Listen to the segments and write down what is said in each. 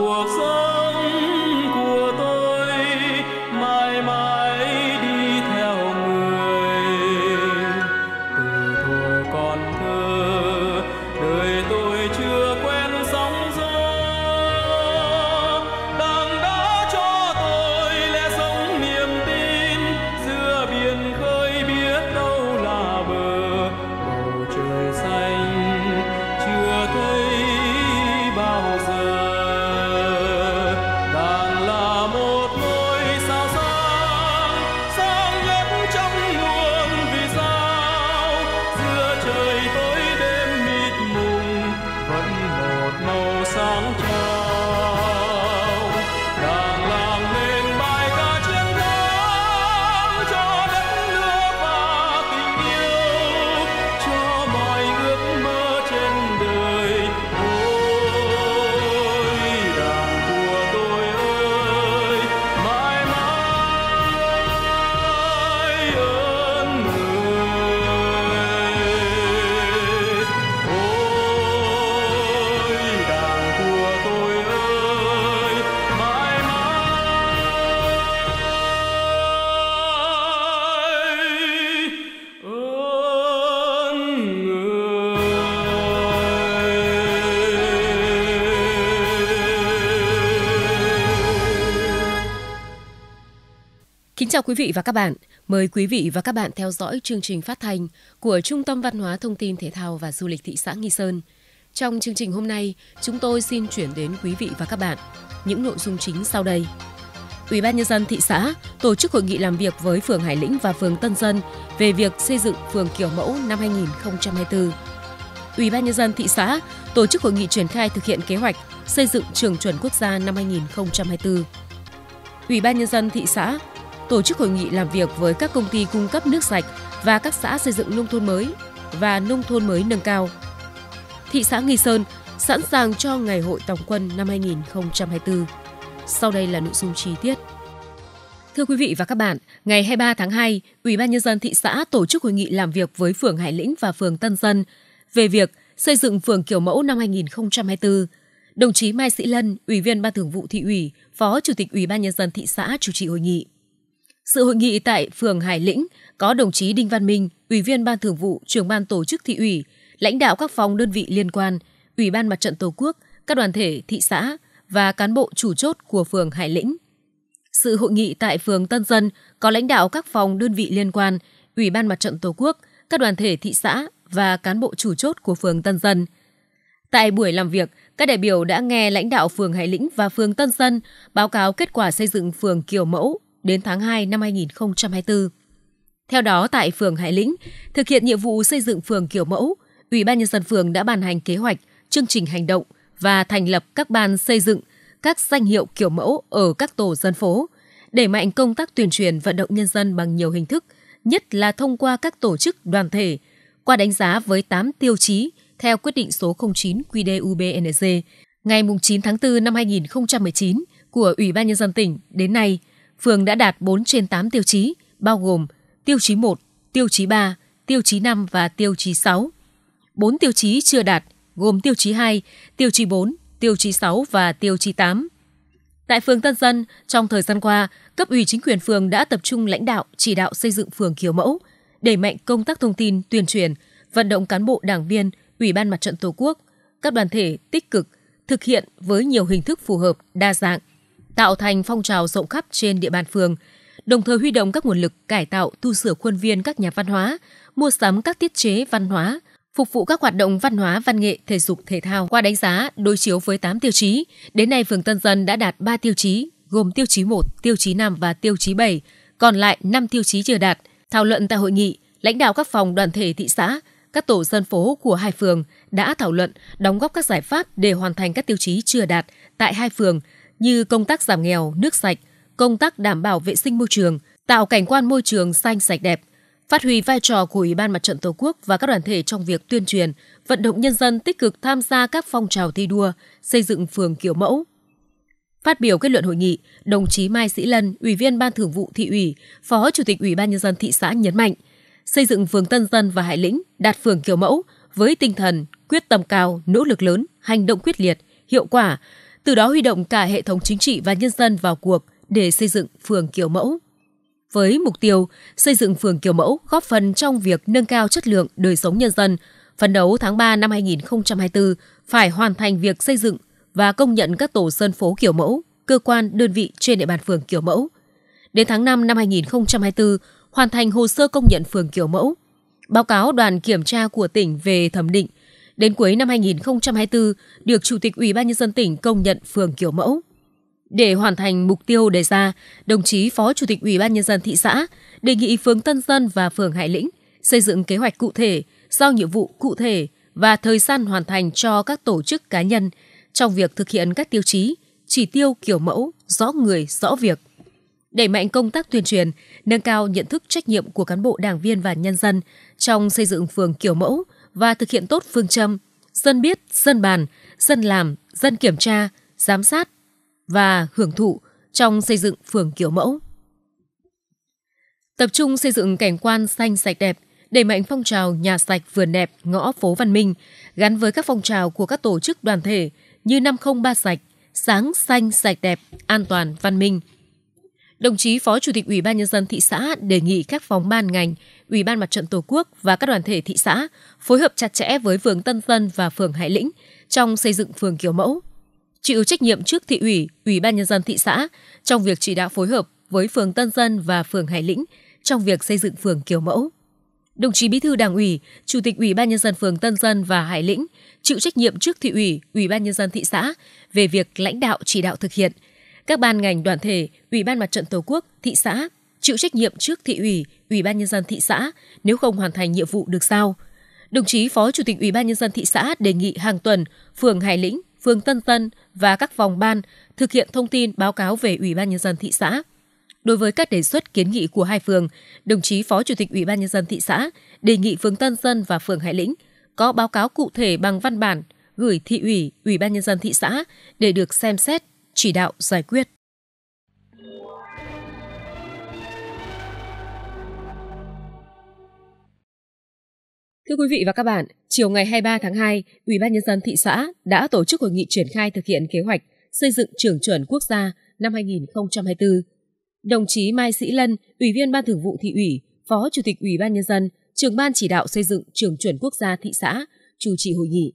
cuộc sống quý vị và các bạn, mời quý vị và các bạn theo dõi chương trình phát thanh của Trung tâm Văn hóa Thông tin Thể thao và Du lịch thị xã Nghi Sơn. Trong chương trình hôm nay, chúng tôi xin chuyển đến quý vị và các bạn những nội dung chính sau đây. Ủy ban nhân dân thị xã tổ chức hội nghị làm việc với phường Hải Lĩnh và phường Tân Dân về việc xây dựng phường kiểu mẫu năm 2024. Ủy ban nhân dân thị xã tổ chức hội nghị triển khai thực hiện kế hoạch xây dựng trường chuẩn quốc gia năm 2024. Ủy ban nhân dân thị xã tổ chức hội nghị làm việc với các công ty cung cấp nước sạch và các xã xây dựng nông thôn mới và nông thôn mới nâng cao. Thị xã Nghi Sơn sẵn sàng cho Ngày hội tổng quân năm 2024. Sau đây là nội dung chi tiết. Thưa quý vị và các bạn, ngày 23 tháng 2, Ủy ban nhân dân thị xã tổ chức hội nghị làm việc với phường Hải Lĩnh và phường Tân Dân về việc xây dựng phường kiểu mẫu năm 2024. Đồng chí Mai Sĩ Lân, Ủy viên Ban Thường vụ thị ủy, Phó Chủ tịch Ủy ban nhân dân thị xã chủ trì hội nghị. Sự hội nghị tại phường Hải Lĩnh có đồng chí Đinh Văn Minh, Ủy viên Ban Thường vụ, Trưởng ban Tổ chức thị ủy, lãnh đạo các phòng đơn vị liên quan, Ủy ban Mặt trận Tổ quốc, các đoàn thể thị xã và cán bộ chủ chốt của phường Hải Lĩnh. Sự hội nghị tại phường Tân Dân có lãnh đạo các phòng đơn vị liên quan, Ủy ban Mặt trận Tổ quốc, các đoàn thể thị xã và cán bộ chủ chốt của phường Tân Dân. Tại buổi làm việc, các đại biểu đã nghe lãnh đạo phường Hải Lĩnh và phường Tân Dân báo cáo kết quả xây dựng phường kiểu mẫu đến tháng 2 năm 2024. Theo đó, tại phường Hải Lĩnh, thực hiện nhiệm vụ xây dựng phường kiểu mẫu, Ủy ban Nhân dân phường đã ban hành kế hoạch, chương trình hành động và thành lập các ban xây dựng, các danh hiệu kiểu mẫu ở các tổ dân phố, đẩy mạnh công tác tuyên truyền vận động nhân dân bằng nhiều hình thức, nhất là thông qua các tổ chức đoàn thể, qua đánh giá với 8 tiêu chí theo quyết định số 09 qđ ngày 9 tháng 4 năm 2019 của Ủy ban Nhân dân tỉnh đến nay – phường đã đạt 4 trên 8 tiêu chí, bao gồm tiêu chí 1, tiêu chí 3, tiêu chí 5 và tiêu chí 6. 4 tiêu chí chưa đạt, gồm tiêu chí 2, tiêu chí 4, tiêu chí 6 và tiêu chí 8. Tại phường Tân Dân, trong thời gian qua, cấp ủy chính quyền phường đã tập trung lãnh đạo, chỉ đạo xây dựng phường kiểu mẫu, đẩy mạnh công tác thông tin, tuyên truyền, vận động cán bộ đảng viên, Ủy ban Mặt trận Tổ quốc, các đoàn thể tích cực thực hiện với nhiều hình thức phù hợp, đa dạng, tạo thành phong trào rộng khắp trên địa bàn phường, đồng thời huy động các nguồn lực cải tạo, tu sửa khuôn viên các nhà văn hóa, mua sắm các tiết chế văn hóa, phục vụ các hoạt động văn hóa, văn nghệ, thể dục, thể thao. Qua đánh giá, đối chiếu với 8 tiêu chí, đến nay phường Tân Dân đã đạt 3 tiêu chí, gồm tiêu chí 1, tiêu chí 5 và tiêu chí 7, còn lại 5 tiêu chí chưa đạt. Thảo luận tại hội nghị, lãnh đạo các phòng đoàn thể thị xã, các tổ dân phố của hai phường đã thảo luận đóng góp các giải pháp để hoàn thành các tiêu chí chưa đạt tại hai phường, như công tác giảm nghèo, nước sạch, công tác đảm bảo vệ sinh môi trường, tạo cảnh quan môi trường xanh sạch đẹp, phát huy vai trò của Ủy ban Mặt trận Tổ quốc và các đoàn thể trong việc tuyên truyền, vận động nhân dân tích cực tham gia các phong trào thi đua, xây dựng phường kiểu mẫu. Phát biểu kết luận hội nghị, đồng chí Mai Sĩ Lân, Ủy viên Ban Thường vụ thị ủy, Phó Chủ tịch Ủy ban nhân dân thị xã nhấn mạnh, xây dựng phường Tân Dân và Hải Lĩnh đạt phường kiểu mẫu với tinh thần quyết tâm cao, nỗ lực lớn, hành động quyết liệt, hiệu quả từ đó huy động cả hệ thống chính trị và nhân dân vào cuộc để xây dựng phường kiểu mẫu. Với mục tiêu xây dựng phường kiểu mẫu góp phần trong việc nâng cao chất lượng đời sống nhân dân, phấn đấu tháng 3 năm 2024 phải hoàn thành việc xây dựng và công nhận các tổ dân phố kiểu mẫu, cơ quan, đơn vị trên địa bàn phường kiểu mẫu. Đến tháng 5 năm 2024, hoàn thành hồ sơ công nhận phường kiểu mẫu. Báo cáo đoàn kiểm tra của tỉnh về thẩm định – Đến cuối năm 2024, được Chủ tịch Ủy ban Nhân dân tỉnh công nhận phường kiểu mẫu. Để hoàn thành mục tiêu đề ra, đồng chí Phó Chủ tịch Ủy ban Nhân dân thị xã đề nghị phường Tân Dân và phường Hải Lĩnh xây dựng kế hoạch cụ thể, giao nhiệm vụ cụ thể và thời gian hoàn thành cho các tổ chức cá nhân trong việc thực hiện các tiêu chí, chỉ tiêu kiểu mẫu, rõ người, rõ việc. Đẩy mạnh công tác tuyên truyền, nâng cao nhận thức trách nhiệm của cán bộ đảng viên và nhân dân trong xây dựng phường kiểu mẫu, và thực hiện tốt phương châm dân biết, dân bàn, dân làm, dân kiểm tra, giám sát và hưởng thụ trong xây dựng phường kiểu mẫu. Tập trung xây dựng cảnh quan xanh sạch đẹp, đẩy mạnh phong trào nhà sạch vườn đẹp ngõ phố văn minh gắn với các phong trào của các tổ chức đoàn thể như 503 sạch, sáng xanh sạch đẹp, an toàn văn minh – Đồng chí Phó Chủ tịch Ủy ban nhân dân thị xã đề nghị các phòng ban ngành, Ủy ban Mặt trận Tổ quốc và các đoàn thể thị xã phối hợp chặt chẽ với phường Tân Tân và phường Hải Lĩnh trong xây dựng phường kiểu mẫu. Chịu trách nhiệm trước thị ủy, Ủy ban nhân dân thị xã trong việc chỉ đạo phối hợp với phường Tân Tân và phường Hải Lĩnh trong việc xây dựng phường kiểu mẫu. Đồng chí Bí thư Đảng ủy, Chủ tịch Ủy ban nhân dân phường Tân Dân và Hải Lĩnh chịu trách nhiệm trước thị ủy, Ủy ban nhân dân thị xã về việc lãnh đạo chỉ đạo thực hiện – các ban ngành đoàn thể, Ủy ban Mặt trận Tổ quốc, thị xã chịu trách nhiệm trước thị ủy, Ủy ban nhân dân thị xã nếu không hoàn thành nhiệm vụ được sao. Đồng chí Phó Chủ tịch Ủy ban nhân dân thị xã đề nghị hàng tuần phường Hải Lĩnh, phường Tân Tân và các vòng ban thực hiện thông tin báo cáo về Ủy ban nhân dân thị xã. Đối với các đề xuất kiến nghị của hai phường, đồng chí Phó Chủ tịch Ủy ban nhân dân thị xã đề nghị phường Tân tân và phường Hải Lĩnh có báo cáo cụ thể bằng văn bản gửi thị ủy, Ủy ban nhân dân thị xã để được xem xét chỉ đạo giải quyết. Thưa quý vị và các bạn, chiều ngày 23 tháng 2, Ủy ban nhân dân thị xã đã tổ chức hội nghị triển khai thực hiện kế hoạch xây dựng trường chuẩn quốc gia năm 2024. Đồng chí Mai Sĩ Lân, Ủy viên Ban Thường vụ thị ủy, Phó Chủ tịch Ủy ban nhân dân, trưởng ban chỉ đạo xây dựng trường chuẩn quốc gia thị xã, chủ trì hội nghị.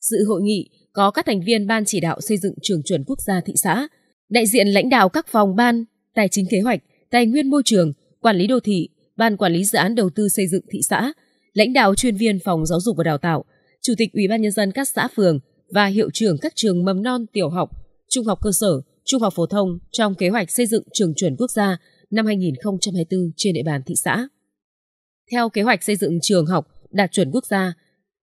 Dự hội nghị có các thành viên Ban chỉ đạo xây dựng trường chuẩn quốc gia thị xã, đại diện lãnh đạo các phòng ban, tài chính kế hoạch, tài nguyên môi trường, quản lý đô thị, ban quản lý dự án đầu tư xây dựng thị xã, lãnh đạo chuyên viên phòng giáo dục và đào tạo, chủ tịch ủy ban nhân dân các xã phường và hiệu trưởng các trường mầm non, tiểu học, trung học cơ sở, trung học phổ thông trong kế hoạch xây dựng trường chuẩn quốc gia năm 2024 trên địa bàn thị xã. Theo kế hoạch xây dựng trường học đạt chuẩn quốc gia,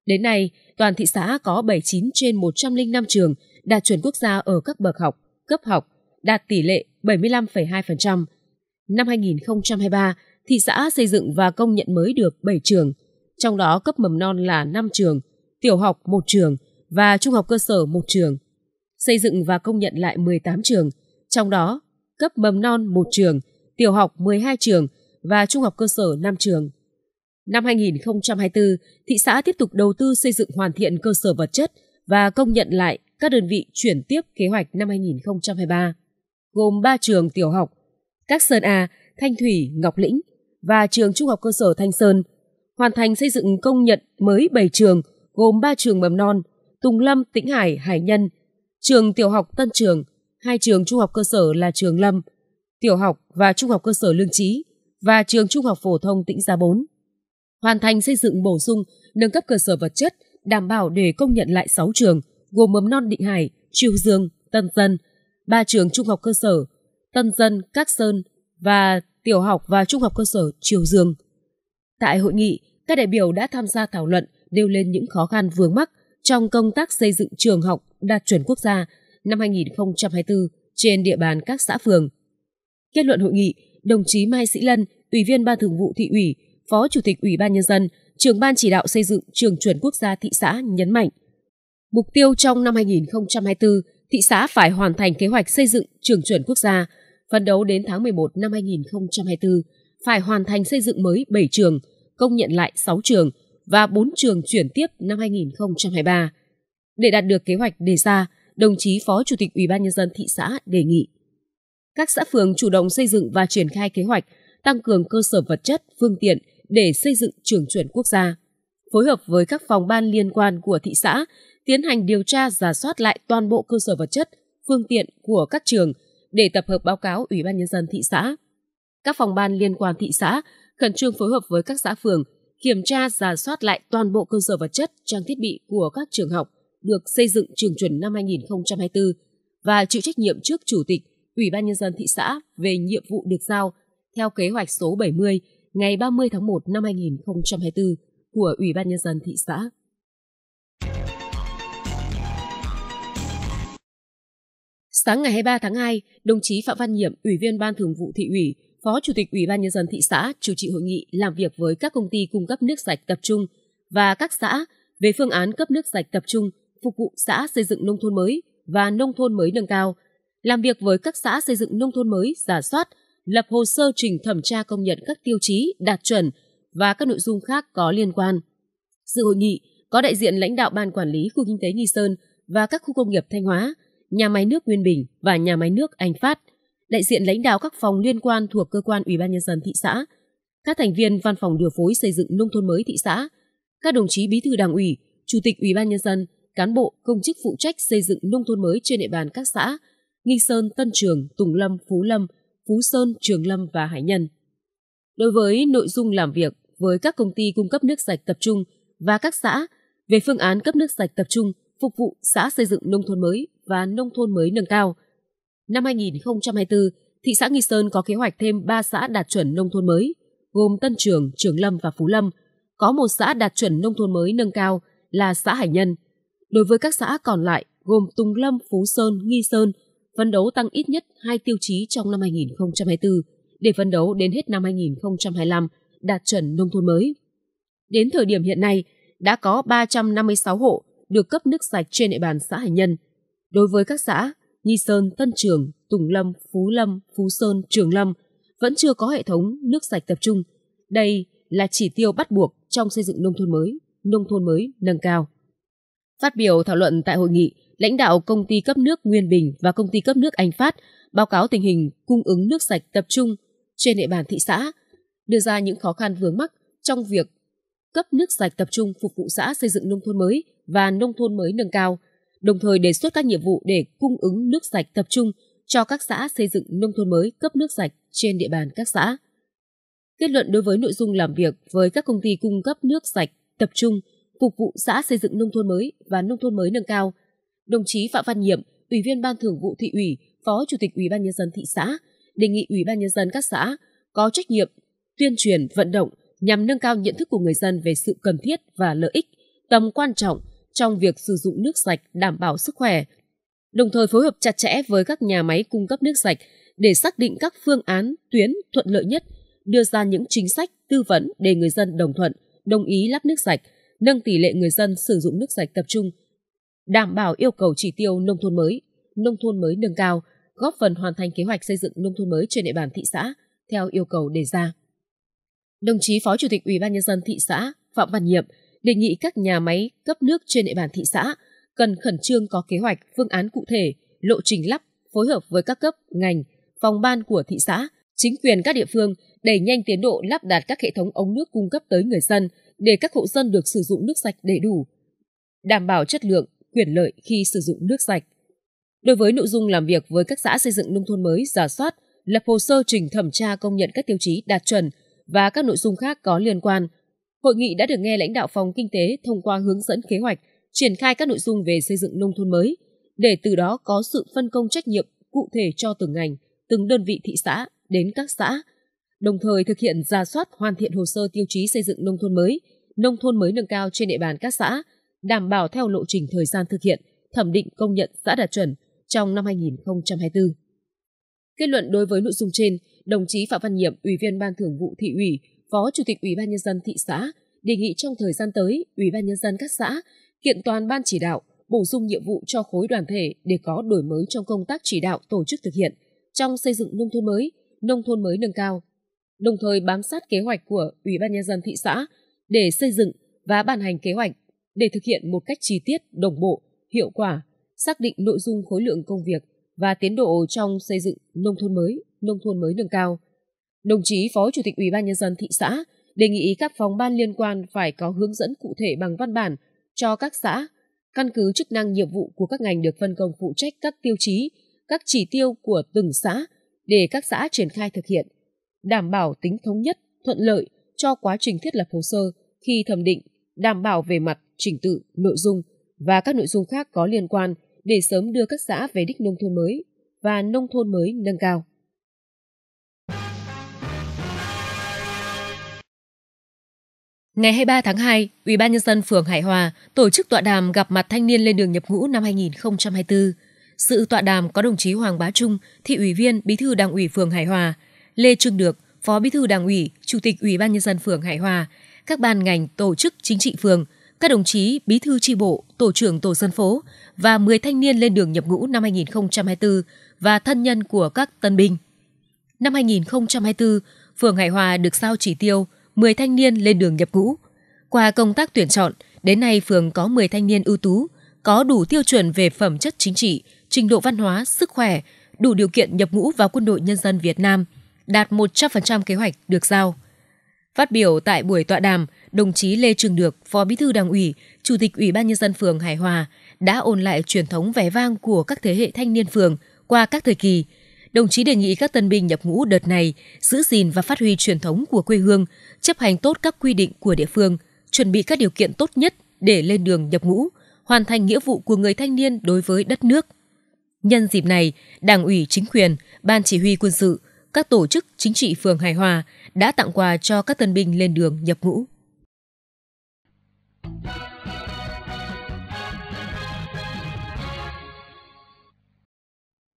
Đến nay, toàn thị xã có 79 trên 105 trường đạt chuẩn quốc gia ở các bậc học, cấp học, đạt tỷ lệ 75,2%. Năm 2023, thị xã xây dựng và công nhận mới được 7 trường, trong đó cấp mầm non là 5 trường, tiểu học 1 trường và trung học cơ sở 1 trường. Xây dựng và công nhận lại 18 trường, trong đó cấp mầm non 1 trường, tiểu học 12 trường và trung học cơ sở 5 trường. Năm 2024, thị xã tiếp tục đầu tư xây dựng hoàn thiện cơ sở vật chất và công nhận lại các đơn vị chuyển tiếp kế hoạch năm 2023, gồm 3 trường tiểu học, các Sơn A, Thanh Thủy, Ngọc Lĩnh và trường Trung học cơ sở Thanh Sơn, hoàn thành xây dựng công nhận mới 7 trường, gồm 3 trường mầm non, Tùng Lâm, Tĩnh Hải, Hải Nhân, trường tiểu học Tân Trường, hai trường trung học cơ sở là trường Lâm, tiểu học và trung học cơ sở Lương Trí và trường trung học phổ thông Tĩnh Gia 4 hoàn thành xây dựng bổ sung, nâng cấp cơ sở vật chất, đảm bảo để công nhận lại 6 trường, gồm Mầm non Định Hải, Triều Dương, Tân Dân, ba trường trung học cơ sở, Tân Dân, Các Sơn và tiểu học và trung học cơ sở Triều Dương. Tại hội nghị, các đại biểu đã tham gia thảo luận nêu lên những khó khăn vướng mắc trong công tác xây dựng trường học đạt chuẩn quốc gia năm 2024 trên địa bàn các xã phường. Kết luận hội nghị, đồng chí Mai Sĩ Lân, Ủy viên Ban Thường vụ Thị ủy, Phó Chủ tịch Ủy ban Nhân dân, trưởng ban chỉ đạo xây dựng trường chuẩn quốc gia thị xã nhấn mạnh. Mục tiêu trong năm 2024, thị xã phải hoàn thành kế hoạch xây dựng trường chuẩn quốc gia, phấn đấu đến tháng 11 năm 2024, phải hoàn thành xây dựng mới 7 trường, công nhận lại 6 trường và 4 trường chuyển tiếp năm 2023. Để đạt được kế hoạch đề ra, đồng chí Phó Chủ tịch Ủy ban nhân dân thị xã đề nghị các xã phường chủ động xây dựng và triển khai kế hoạch, tăng cường cơ sở vật chất, phương tiện, để xây dựng trường chuẩn quốc gia, phối hợp với các phòng ban liên quan của thị xã tiến hành điều tra giả soát lại toàn bộ cơ sở vật chất, phương tiện của các trường để tập hợp báo cáo Ủy ban Nhân dân thị xã. Các phòng ban liên quan thị xã khẩn trương phối hợp với các xã phường kiểm tra giả soát lại toàn bộ cơ sở vật chất, trang thiết bị của các trường học được xây dựng trường chuẩn năm 2024 và chịu trách nhiệm trước Chủ tịch Ủy ban Nhân dân thị xã về nhiệm vụ được giao theo kế hoạch số 70 ngày 30 tháng 1 năm 2024 của Ủy ban Nhân dân thị xã. Sáng ngày 23 tháng 2, đồng chí Phạm Văn Nhiệm, Ủy viên Ban Thường vụ Thị ủy, Phó Chủ tịch Ủy ban Nhân dân thị xã chủ trì hội nghị làm việc với các công ty cung cấp nước sạch tập trung và các xã về phương án cấp nước sạch tập trung phục vụ xã xây dựng nông thôn mới và nông thôn mới nâng cao, làm việc với các xã xây dựng nông thôn mới, giả soát, lập hồ sơ trình thẩm tra công nhận các tiêu chí đạt chuẩn và các nội dung khác có liên quan. Dự hội nghị có đại diện lãnh đạo Ban Quản lý Khu Kinh tế Nghi Sơn và các khu công nghiệp Thanh Hóa, nhà máy nước Nguyên Bình và nhà máy nước Anh Phát, đại diện lãnh đạo các phòng liên quan thuộc cơ quan Ủy ban Nhân dân thị xã, các thành viên văn phòng điều phối xây dựng nông thôn mới thị xã, các đồng chí bí thư đảng ủy, chủ tịch Ủy ban Nhân dân, cán bộ, công chức phụ trách xây dựng nông thôn mới trên địa bàn các xã Nghi Sơn, Tân Trường, Tùng Lâm, Phú Lâm – Phú Sơn, Trường Lâm và Hải Nhân. Đối với nội dung làm việc với các công ty cung cấp nước sạch tập trung và các xã về phương án cấp nước sạch tập trung phục vụ xã xây dựng nông thôn mới và nông thôn mới nâng cao. Năm 2024, thị xã Nghi Sơn có kế hoạch thêm 3 xã đạt chuẩn nông thôn mới, gồm Tân Trường, Trường Lâm và Phú Lâm, có một xã đạt chuẩn nông thôn mới nâng cao là xã Hải Nhân. Đối với các xã còn lại gồm Tùng Lâm, Phú Sơn, Nghi Sơn, phấn đấu tăng ít nhất hai tiêu chí trong năm 2024 để phân đấu đến hết năm 2025 đạt chuẩn nông thôn mới. Đến thời điểm hiện nay, đã có 356 hộ được cấp nước sạch trên địa bàn xã Hải Nhân. Đối với các xã Nhi Sơn, Tân Trường, Tùng Lâm, Phú Lâm, Phú Sơn, Trường Lâm vẫn chưa có hệ thống nước sạch tập trung. Đây là chỉ tiêu bắt buộc trong xây dựng nông thôn mới, nông thôn mới nâng cao. Phát biểu thảo luận tại hội nghị, lãnh đạo công ty cấp nước Nguyên Bình và công ty cấp nước Anh Phát báo cáo tình hình cung ứng nước sạch tập trung trên địa bàn thị xã, đưa ra những khó khăn vướng mắc trong việc cấp nước sạch tập trung phục vụ xã xây dựng nông thôn mới và nông thôn mới nâng cao, đồng thời đề xuất các nhiệm vụ để cung ứng nước sạch tập trung cho các xã xây dựng nông thôn mới cấp nước sạch trên địa bàn các xã. Kết luận đối với nội dung làm việc với các công ty cung cấp nước sạch tập trung phục vụ xã xây dựng nông thôn mới và nông thôn mới nâng cao. Đồng chí Phạm Văn Nhiệm, Ủy viên Ban Thường vụ Thị ủy, Phó Chủ tịch Ủy ban nhân dân thị xã, đề nghị Ủy ban nhân dân các xã có trách nhiệm tuyên truyền, vận động nhằm nâng cao nhận thức của người dân về sự cần thiết và lợi ích, tầm quan trọng trong việc sử dụng nước sạch đảm bảo sức khỏe. Đồng thời phối hợp chặt chẽ với các nhà máy cung cấp nước sạch để xác định các phương án, tuyến thuận lợi nhất, đưa ra những chính sách tư vấn để người dân đồng thuận, đồng ý lắp nước sạch – nâng tỷ lệ người dân sử dụng nước sạch tập trung, đảm bảo yêu cầu chỉ tiêu nông thôn mới, nông thôn mới nâng cao, góp phần hoàn thành kế hoạch xây dựng nông thôn mới trên địa bàn thị xã theo yêu cầu đề ra. Đồng chí Phó Chủ tịch Ủy ban nhân dân thị xã Phạm Văn Nhiệm đề nghị các nhà máy cấp nước trên địa bàn thị xã cần khẩn trương có kế hoạch, phương án cụ thể, lộ trình lắp, phối hợp với các cấp, ngành, phòng ban của thị xã, chính quyền các địa phương đẩy nhanh tiến độ lắp đặt các hệ thống ống nước cung cấp tới người dân, để các hộ dân được sử dụng nước sạch đầy đủ, đảm bảo chất lượng, quyền lợi khi sử dụng nước sạch. Đối với nội dung làm việc với các xã xây dựng nông thôn mới, giả soát, lập hồ sơ trình thẩm tra công nhận các tiêu chí đạt chuẩn và các nội dung khác có liên quan. Hội nghị đã được nghe lãnh đạo phòng kinh tế thông qua hướng dẫn kế hoạch triển khai các nội dung về xây dựng nông thôn mới, để từ đó có sự phân công trách nhiệm cụ thể cho từng ngành, từng đơn vị thị xã đến các xã đồng thời thực hiện ra soát hoàn thiện hồ sơ tiêu chí xây dựng nông thôn mới, nông thôn mới nâng cao trên địa bàn các xã, đảm bảo theo lộ trình thời gian thực hiện, thẩm định công nhận xã đạt chuẩn trong năm 2024. Kết luận đối với nội dung trên, đồng chí Phạm Văn Nhiệm, Ủy viên Ban Thường vụ thị ủy, Phó Chủ tịch Ủy ban nhân dân thị xã, đề nghị trong thời gian tới, Ủy ban nhân dân các xã kiện toàn ban chỉ đạo, bổ sung nhiệm vụ cho khối đoàn thể để có đổi mới trong công tác chỉ đạo tổ chức thực hiện trong xây dựng nông thôn mới, nông thôn mới nâng cao đồng thời bám sát kế hoạch của Ủy ban Nhân dân thị xã để xây dựng và ban hành kế hoạch để thực hiện một cách chi tiết, đồng bộ, hiệu quả, xác định nội dung khối lượng công việc và tiến độ trong xây dựng nông thôn mới, nông thôn mới nâng cao. Đồng chí Phó Chủ tịch Ủy ban Nhân dân thị xã đề nghị các phòng ban liên quan phải có hướng dẫn cụ thể bằng văn bản cho các xã, căn cứ chức năng nhiệm vụ của các ngành được phân công phụ trách các tiêu chí, các chỉ tiêu của từng xã để các xã triển khai thực hiện – đảm bảo tính thống nhất, thuận lợi cho quá trình thiết lập hồ sơ khi thẩm định, đảm bảo về mặt trình tự, nội dung và các nội dung khác có liên quan để sớm đưa các xã về đích nông thôn mới và nông thôn mới nâng cao. Ngày 23 tháng 2, Ủy ban nhân dân phường Hải Hòa tổ chức tọa đàm gặp mặt thanh niên lên đường nhập ngũ năm 2024. Sự tọa đàm có đồng chí Hoàng Bá Trung, thị ủy viên, bí thư Đảng ủy phường Hải Hòa, Lê Trương Được, Phó Bí thư Đảng ủy, Chủ tịch Ủy ban nhân dân phường Hải Hòa, các ban ngành, tổ chức chính trị phường, các đồng chí Bí thư tri bộ, tổ trưởng tổ dân phố và 10 thanh niên lên đường nhập ngũ năm 2024 và thân nhân của các tân binh. Năm 2024, phường Hải Hòa được sao chỉ tiêu 10 thanh niên lên đường nhập ngũ. Qua công tác tuyển chọn, đến nay phường có 10 thanh niên ưu tú, có đủ tiêu chuẩn về phẩm chất chính trị, trình độ văn hóa, sức khỏe, đủ điều kiện nhập ngũ vào quân đội nhân dân Việt Nam – đạt 100% kế hoạch được giao. Phát biểu tại buổi tọa đàm, đồng chí Lê Trường Được, Phó Bí thư Đảng ủy, Chủ tịch Ủy ban nhân dân phường Hải Hòa đã ôn lại truyền thống vẻ vang của các thế hệ thanh niên phường qua các thời kỳ. Đồng chí đề nghị các tân binh nhập ngũ đợt này giữ gìn và phát huy truyền thống của quê hương, chấp hành tốt các quy định của địa phương, chuẩn bị các điều kiện tốt nhất để lên đường nhập ngũ, hoàn thành nghĩa vụ của người thanh niên đối với đất nước. Nhân dịp này, Đảng ủy chính quyền, Ban chỉ huy quân sự, các tổ chức chính trị phường Hải Hòa đã tặng quà cho các tân binh lên đường nhập ngũ.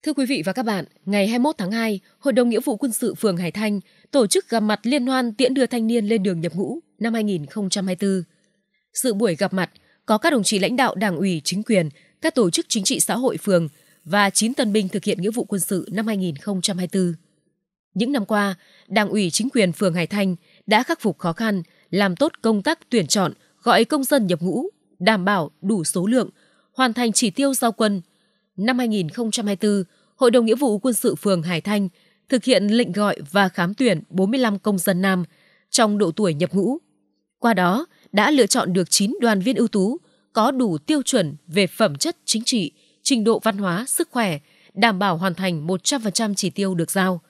Thưa quý vị và các bạn, ngày 21 tháng 2, Hội đồng Nghĩa vụ Quân sự phường Hải Thanh tổ chức gặp mặt liên hoan tiễn đưa thanh niên lên đường nhập ngũ năm 2024. Sự buổi gặp mặt có các đồng chí lãnh đạo đảng ủy, chính quyền, các tổ chức chính trị xã hội phường và 9 tân binh thực hiện nghĩa vụ quân sự năm 2024. Những năm qua, Đảng ủy chính quyền phường Hải Thanh đã khắc phục khó khăn, làm tốt công tác tuyển chọn, gọi công dân nhập ngũ, đảm bảo đủ số lượng, hoàn thành chỉ tiêu giao quân. Năm 2024, Hội đồng Nghĩa vụ Quân sự phường Hải Thanh thực hiện lệnh gọi và khám tuyển 45 công dân nam trong độ tuổi nhập ngũ. Qua đó, đã lựa chọn được 9 đoàn viên ưu tú có đủ tiêu chuẩn về phẩm chất chính trị, trình độ văn hóa, sức khỏe, đảm bảo hoàn thành 100% chỉ tiêu được giao.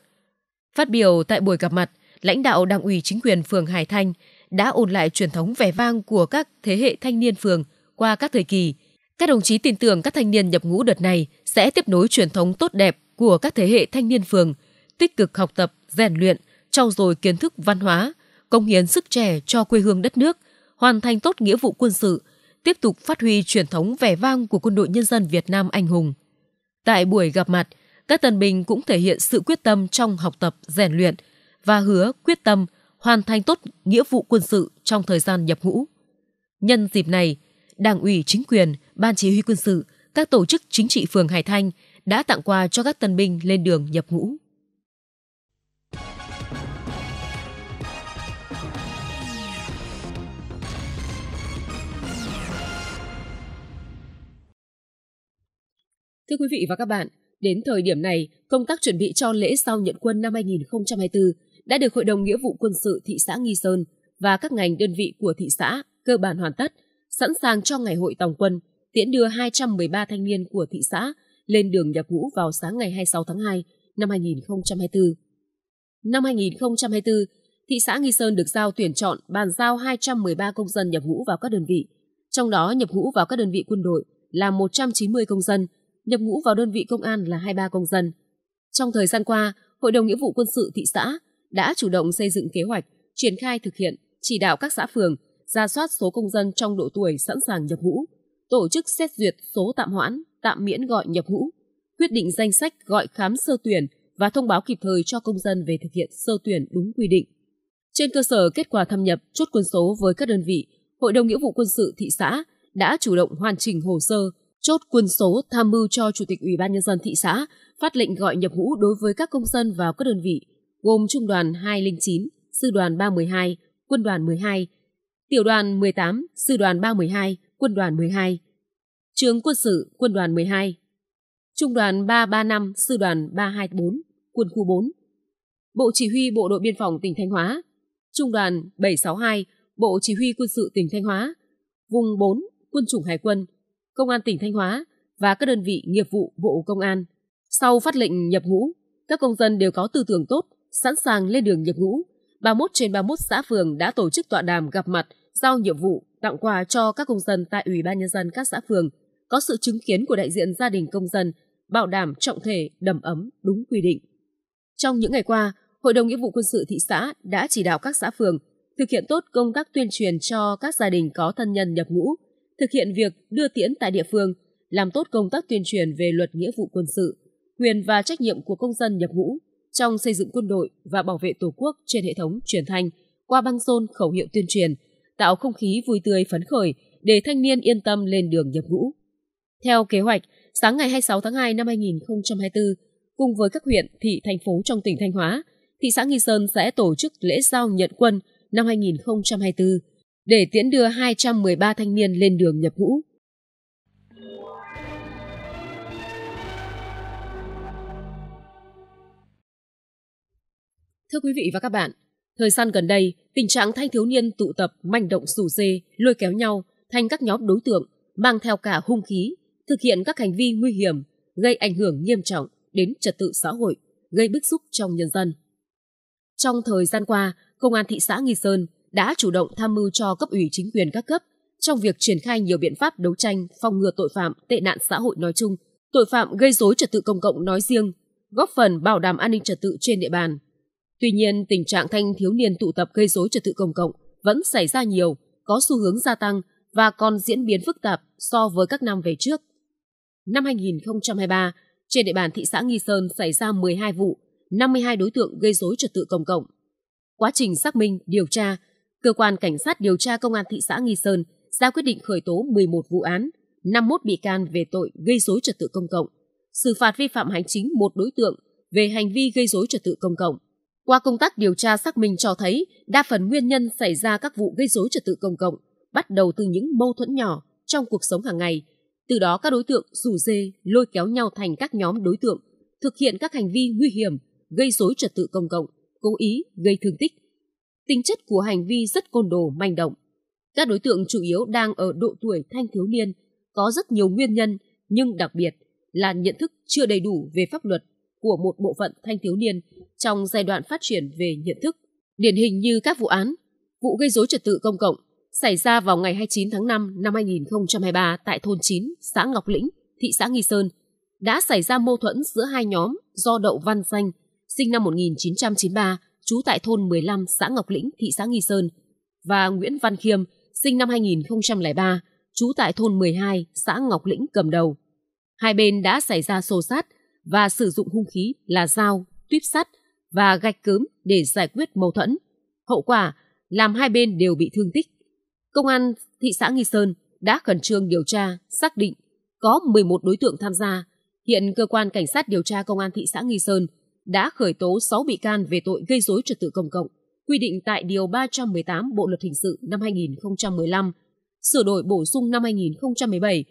Phát biểu tại buổi gặp mặt, lãnh đạo Đảng ủy chính quyền phường Hải Thanh đã ôn lại truyền thống vẻ vang của các thế hệ thanh niên phường qua các thời kỳ. Các đồng chí tin tưởng các thanh niên nhập ngũ đợt này sẽ tiếp nối truyền thống tốt đẹp của các thế hệ thanh niên phường, tích cực học tập, rèn luyện, trau dồi kiến thức văn hóa, công hiến sức trẻ cho quê hương đất nước, hoàn thành tốt nghĩa vụ quân sự, tiếp tục phát huy truyền thống vẻ vang của quân đội nhân dân Việt Nam anh hùng. Tại buổi gặp mặt, các tân binh cũng thể hiện sự quyết tâm trong học tập, rèn luyện và hứa quyết tâm hoàn thành tốt nghĩa vụ quân sự trong thời gian nhập ngũ. Nhân dịp này, Đảng ủy chính quyền, Ban chỉ huy quân sự, các tổ chức chính trị phường Hải Thanh đã tặng quà cho các tân binh lên đường nhập ngũ. Thưa quý vị và các bạn, Đến thời điểm này, công tác chuẩn bị cho lễ sau nhận quân năm 2024 đã được Hội đồng Nghĩa vụ Quân sự thị xã Nghi Sơn và các ngành đơn vị của thị xã cơ bản hoàn tất, sẵn sàng cho ngày hội tòng quân, tiễn đưa 213 thanh niên của thị xã lên đường nhập ngũ vào sáng ngày 26 tháng 2 năm 2024. Năm 2024, thị xã Nghi Sơn được giao tuyển chọn bàn giao 213 công dân nhập ngũ vào các đơn vị, trong đó nhập ngũ vào các đơn vị quân đội là 190 công dân, nhập ngũ vào đơn vị công an là 23 công dân. Trong thời gian qua, Hội đồng Nghĩa vụ Quân sự thị xã đã chủ động xây dựng kế hoạch, triển khai thực hiện, chỉ đạo các xã phường, ra soát số công dân trong độ tuổi sẵn sàng nhập ngũ, tổ chức xét duyệt số tạm hoãn, tạm miễn gọi nhập ngũ, quyết định danh sách gọi khám sơ tuyển và thông báo kịp thời cho công dân về thực hiện sơ tuyển đúng quy định. Trên cơ sở kết quả thâm nhập chốt quân số với các đơn vị, Hội đồng Nghĩa vụ Quân sự thị xã đã chủ động hoàn chỉnh hồ sơ, chốt quân số tham mưu cho Chủ tịch Ủy ban Nhân dân thị xã phát lệnh gọi nhập ngũ đối với các công dân vào các đơn vị gồm Trung đoàn 209, Sư đoàn 312, Quân đoàn 12, Tiểu đoàn 18, Sư đoàn 312, Quân đoàn 12, Trường Quân sự Quân đoàn 12, Trung đoàn 335, Sư đoàn 324, Quân khu 4, Bộ Chỉ huy Bộ đội Biên phòng tỉnh Thanh Hóa, Trung đoàn 762, Bộ Chỉ huy Quân sự tỉnh Thanh Hóa, Vùng 4, Quân chủng Hải quân, Công an tỉnh Thanh Hóa và các đơn vị nghiệp vụ Bộ Công an. Sau phát lệnh nhập ngũ, các công dân đều có tư tưởng tốt, sẵn sàng lên đường nhập ngũ. 31 trên 31 xã phường đã tổ chức tọa đàm gặp mặt, giao nhiệm vụ, tặng quà cho các công dân tại Ủy ban Nhân dân các xã phường, có sự chứng kiến của đại diện gia đình công dân, bảo đảm trọng thể, đầm ấm, đúng quy định. Trong những ngày qua, Hội đồng Nghĩa vụ Quân sự thị xã đã chỉ đạo các xã phường thực hiện tốt công tác tuyên truyền cho các gia đình có thân nhân nhập ngũ, thực hiện việc đưa tiễn tại địa phương, làm tốt công tác tuyên truyền về luật nghĩa vụ quân sự, quyền và trách nhiệm của công dân nhập ngũ trong xây dựng quân đội và bảo vệ Tổ quốc trên hệ thống truyền thanh qua băng rôn khẩu hiệu tuyên truyền, tạo không khí vui tươi phấn khởi để thanh niên yên tâm lên đường nhập ngũ. Theo kế hoạch, sáng ngày 26 tháng 2 năm 2024, cùng với các huyện, thị, thành phố trong tỉnh Thanh Hóa, thị xã Nghi Sơn sẽ tổ chức lễ giao nhận quân năm 2024 để tiễn đưa 213 thanh niên lên đường nhập ngũ. Thưa quý vị và các bạn, thời gian gần đây, tình trạng thanh thiếu niên tụ tập manh động xù xê, lôi kéo nhau thành các nhóm đối tượng mang theo cả hung khí, thực hiện các hành vi nguy hiểm, gây ảnh hưởng nghiêm trọng đến trật tự xã hội, gây bức xúc trong nhân dân. Trong thời gian qua, Công an thị xã Nghi Sơn đã chủ động tham mưu cho cấp ủy chính quyền các cấp trong việc triển khai nhiều biện pháp đấu tranh phòng ngừa tội phạm, tệ nạn xã hội nói chung, tội phạm gây dối trật tự công cộng nói riêng, góp phần bảo đảm an ninh trật tự trên địa bàn. Tuy nhiên, tình trạng thanh thiếu niên tụ tập gây dối trật tự công cộng vẫn xảy ra nhiều, có xu hướng gia tăng và còn diễn biến phức tạp so với các năm về trước. Năm 2023, trên địa bàn thị xã Nghi Sơn xảy ra 12 vụ, 52 đối tượng gây dối trật tự công cộng. Quá trình xác minh, điều tra, Cơ quan Cảnh sát điều tra Công an thị xã Nghi Sơn ra quyết định khởi tố 11 vụ án, 51 bị can về tội gây dối trật tự công cộng, xử phạt vi phạm hành chính một đối tượng về hành vi gây dối trật tự công cộng. Qua công tác điều tra xác minh cho thấy, đa phần nguyên nhân xảy ra các vụ gây dối trật tự công cộng bắt đầu từ những mâu thuẫn nhỏ trong cuộc sống hàng ngày. Từ đó các đối tượng rủ dê lôi kéo nhau thành các nhóm đối tượng, thực hiện các hành vi nguy hiểm, gây dối trật tự công cộng, cố ý gây thương tích, tính chất của hành vi rất côn đồ manh động. Các đối tượng chủ yếu đang ở độ tuổi thanh thiếu niên, có rất nhiều nguyên nhân, nhưng đặc biệt là nhận thức chưa đầy đủ về pháp luật của một bộ phận thanh thiếu niên trong giai đoạn phát triển về nhận thức. Điển hình như các vụ án, vụ gây dối trật tự công cộng xảy ra vào ngày 29 tháng 5 năm 2023 tại thôn 9, xã Ngọc Lĩnh, thị xã Nghi Sơn, đã xảy ra mâu thuẫn giữa hai nhóm do Đậu Văn Danh, sinh năm 1993, trú tại thôn 15 xã Ngọc Lĩnh, thị xã Nghi Sơn và Nguyễn Văn Khiêm, sinh năm 2003, trú tại thôn 12 xã Ngọc Lĩnh cầm đầu. Hai bên đã xảy ra xô sát và sử dụng hung khí là dao, tuyếp sắt và gạch cớm để giải quyết mâu thuẫn. Hậu quả làm hai bên đều bị thương tích. Công an thị xã Nghi Sơn đã khẩn trương điều tra, xác định có 11 đối tượng tham gia. Hiện cơ quan cảnh sát điều tra công an thị xã Nghi Sơn đã khởi tố 6 bị can về tội gây dối trật tự công cộng, quy định tại Điều 318 Bộ Luật Hình sự năm 2015, sửa đổi bổ sung năm 2017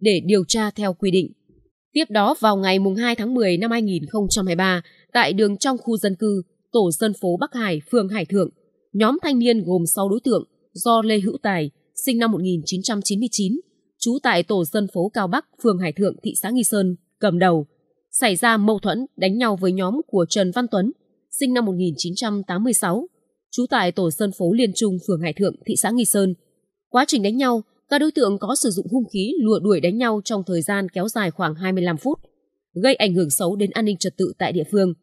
để điều tra theo quy định. Tiếp đó vào ngày 2 tháng 10 năm 2023, tại đường trong khu dân cư, tổ dân phố Bắc Hải, phường Hải Thượng, nhóm thanh niên gồm 6 đối tượng do Lê Hữu Tài, sinh năm 1999, trú tại tổ dân phố Cao Bắc, phường Hải Thượng, thị xã Nghi Sơn, cầm đầu, xảy ra mâu thuẫn đánh nhau với nhóm của Trần Văn Tuấn, sinh năm 1986, trú tại tổ dân phố Liên Trung, phường Hải Thượng, thị xã Nghi Sơn. Quá trình đánh nhau, các đối tượng có sử dụng hung khí lùa đuổi đánh nhau trong thời gian kéo dài khoảng 25 phút, gây ảnh hưởng xấu đến an ninh trật tự tại địa phương.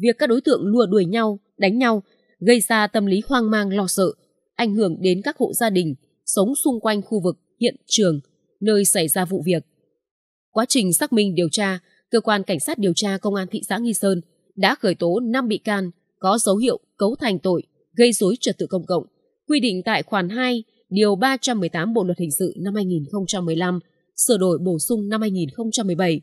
Việc các đối tượng lùa đuổi nhau, đánh nhau gây ra tâm lý hoang mang lo sợ, ảnh hưởng đến các hộ gia đình sống xung quanh khu vực hiện trường nơi xảy ra vụ việc. Quá trình xác minh điều tra, cơ quan cảnh sát điều tra công an thị xã Nghi Sơn đã khởi tố 5 bị can có dấu hiệu cấu thành tội gây dối trật tự công cộng, quy định tại khoản 2, điều 318 Bộ luật hình sự năm 2015, sửa đổi bổ sung năm 2017.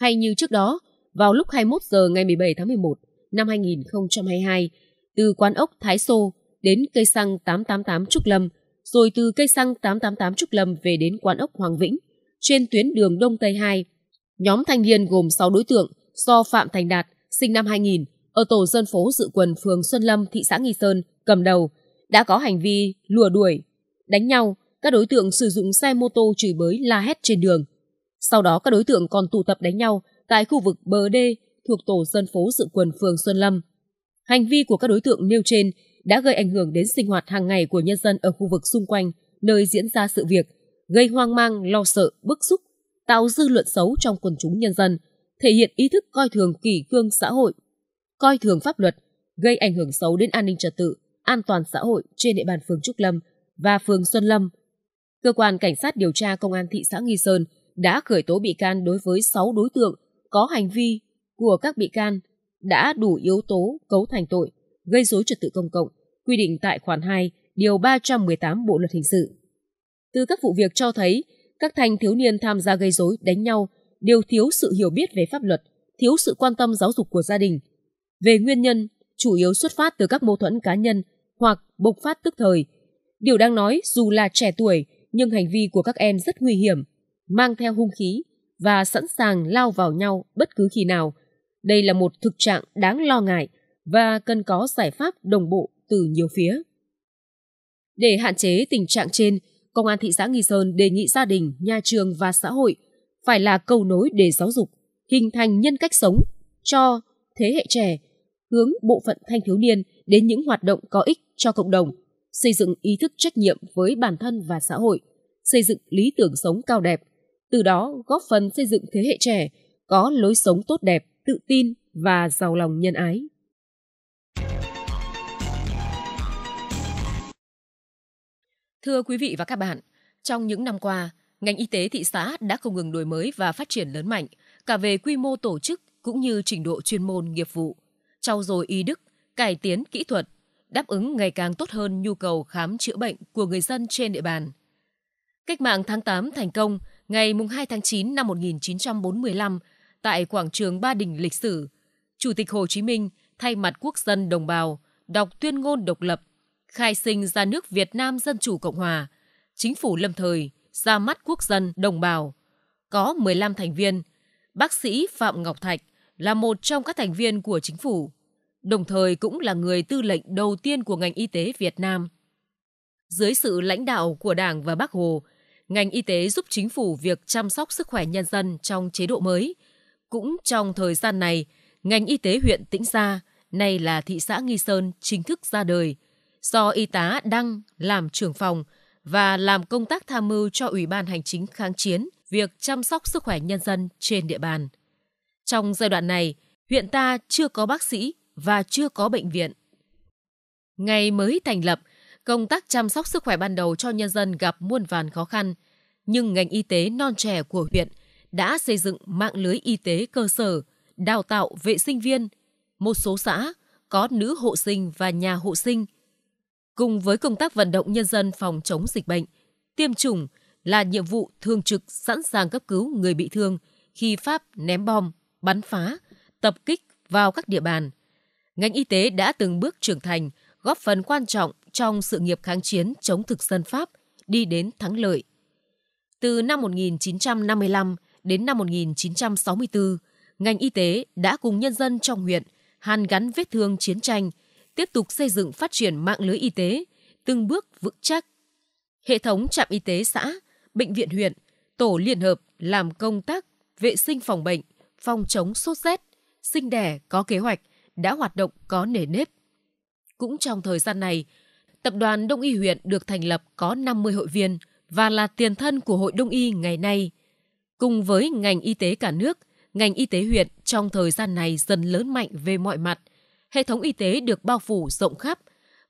Hay như trước đó, vào lúc 21 giờ ngày 17 tháng 11 năm 2022, từ quán ốc Thái Sô đến cây xăng 888 Trúc Lâm, rồi từ cây xăng 888 Trúc Lâm về đến quán ốc Hoàng Vĩnh trên tuyến đường Đông Tây 2 Nhóm thanh niên gồm 6 đối tượng do Phạm Thành Đạt, sinh năm 2000, ở tổ dân phố Dự Quần, phường Xuân Lâm, thị xã Nghi Sơn, cầm đầu, đã có hành vi lùa đuổi, đánh nhau, các đối tượng sử dụng xe mô tô chửi bới la hét trên đường. Sau đó các đối tượng còn tụ tập đánh nhau tại khu vực bờ đê thuộc tổ dân phố Dự Quần, phường Xuân Lâm. Hành vi của các đối tượng nêu trên đã gây ảnh hưởng đến sinh hoạt hàng ngày của nhân dân ở khu vực xung quanh nơi diễn ra sự việc, gây hoang mang, lo sợ, bức xúc tạo dư luận xấu trong quần chúng nhân dân, thể hiện ý thức coi thường kỷ cương xã hội, coi thường pháp luật, gây ảnh hưởng xấu đến an ninh trật tự, an toàn xã hội trên địa bàn phường Trúc Lâm và phường Xuân Lâm. Cơ quan Cảnh sát điều tra Công an thị xã Nghi Sơn đã khởi tố bị can đối với 6 đối tượng có hành vi của các bị can đã đủ yếu tố cấu thành tội gây dối trật tự công cộng, quy định tại khoản 2, điều 318 Bộ luật hình sự. Từ các vụ việc cho thấy các thanh thiếu niên tham gia gây rối đánh nhau đều thiếu sự hiểu biết về pháp luật, thiếu sự quan tâm giáo dục của gia đình. Về nguyên nhân, chủ yếu xuất phát từ các mâu thuẫn cá nhân hoặc bộc phát tức thời. Điều đang nói dù là trẻ tuổi nhưng hành vi của các em rất nguy hiểm, mang theo hung khí và sẵn sàng lao vào nhau bất cứ khi nào. Đây là một thực trạng đáng lo ngại và cần có giải pháp đồng bộ từ nhiều phía. Để hạn chế tình trạng trên, Công an thị xã Nghi Sơn đề nghị gia đình, nhà trường và xã hội phải là cầu nối để giáo dục, hình thành nhân cách sống cho thế hệ trẻ, hướng bộ phận thanh thiếu niên đến những hoạt động có ích cho cộng đồng, xây dựng ý thức trách nhiệm với bản thân và xã hội, xây dựng lý tưởng sống cao đẹp, từ đó góp phần xây dựng thế hệ trẻ có lối sống tốt đẹp, tự tin và giàu lòng nhân ái. Thưa quý vị và các bạn, trong những năm qua, ngành y tế thị xã đã không ngừng đổi mới và phát triển lớn mạnh, cả về quy mô tổ chức cũng như trình độ chuyên môn nghiệp vụ, trau dồi y đức, cải tiến kỹ thuật, đáp ứng ngày càng tốt hơn nhu cầu khám chữa bệnh của người dân trên địa bàn. Cách mạng tháng 8 thành công ngày 2 tháng 9 năm 1945 tại quảng trường Ba Đình lịch sử, Chủ tịch Hồ Chí Minh thay mặt quốc dân đồng bào đọc tuyên ngôn độc lập khai sinh ra nước Việt Nam Dân Chủ Cộng Hòa, chính phủ lâm thời, ra mắt quốc dân đồng bào. Có 15 thành viên, bác sĩ Phạm Ngọc Thạch là một trong các thành viên của chính phủ, đồng thời cũng là người tư lệnh đầu tiên của ngành y tế Việt Nam. Dưới sự lãnh đạo của Đảng và Bác Hồ, ngành y tế giúp chính phủ việc chăm sóc sức khỏe nhân dân trong chế độ mới. Cũng trong thời gian này, ngành y tế huyện Tĩnh Gia, nay là thị xã Nghi Sơn, chính thức ra đời – do y tá Đăng làm trưởng phòng và làm công tác tham mưu cho Ủy ban Hành chính kháng chiến việc chăm sóc sức khỏe nhân dân trên địa bàn. Trong giai đoạn này, huyện ta chưa có bác sĩ và chưa có bệnh viện. Ngày mới thành lập, công tác chăm sóc sức khỏe ban đầu cho nhân dân gặp muôn vàn khó khăn, nhưng ngành y tế non trẻ của huyện đã xây dựng mạng lưới y tế cơ sở, đào tạo vệ sinh viên. Một số xã có nữ hộ sinh và nhà hộ sinh – Cùng với công tác vận động nhân dân phòng chống dịch bệnh, tiêm chủng là nhiệm vụ thường trực sẵn sàng cấp cứu người bị thương khi Pháp ném bom, bắn phá, tập kích vào các địa bàn. Ngành y tế đã từng bước trưởng thành, góp phần quan trọng trong sự nghiệp kháng chiến chống thực dân Pháp đi đến thắng lợi. Từ năm 1955 đến năm 1964, ngành y tế đã cùng nhân dân trong huyện hàn gắn vết thương chiến tranh – tiếp tục xây dựng phát triển mạng lưới y tế, từng bước vững chắc. Hệ thống trạm y tế xã, bệnh viện huyện, tổ liên hợp làm công tác vệ sinh phòng bệnh, phòng chống sốt rét, sinh đẻ có kế hoạch, đã hoạt động có nề nếp. Cũng trong thời gian này, Tập đoàn Đông y huyện được thành lập có 50 hội viên và là tiền thân của Hội Đông y ngày nay. Cùng với ngành y tế cả nước, ngành y tế huyện trong thời gian này dần lớn mạnh về mọi mặt – hệ thống y tế được bao phủ rộng khắp,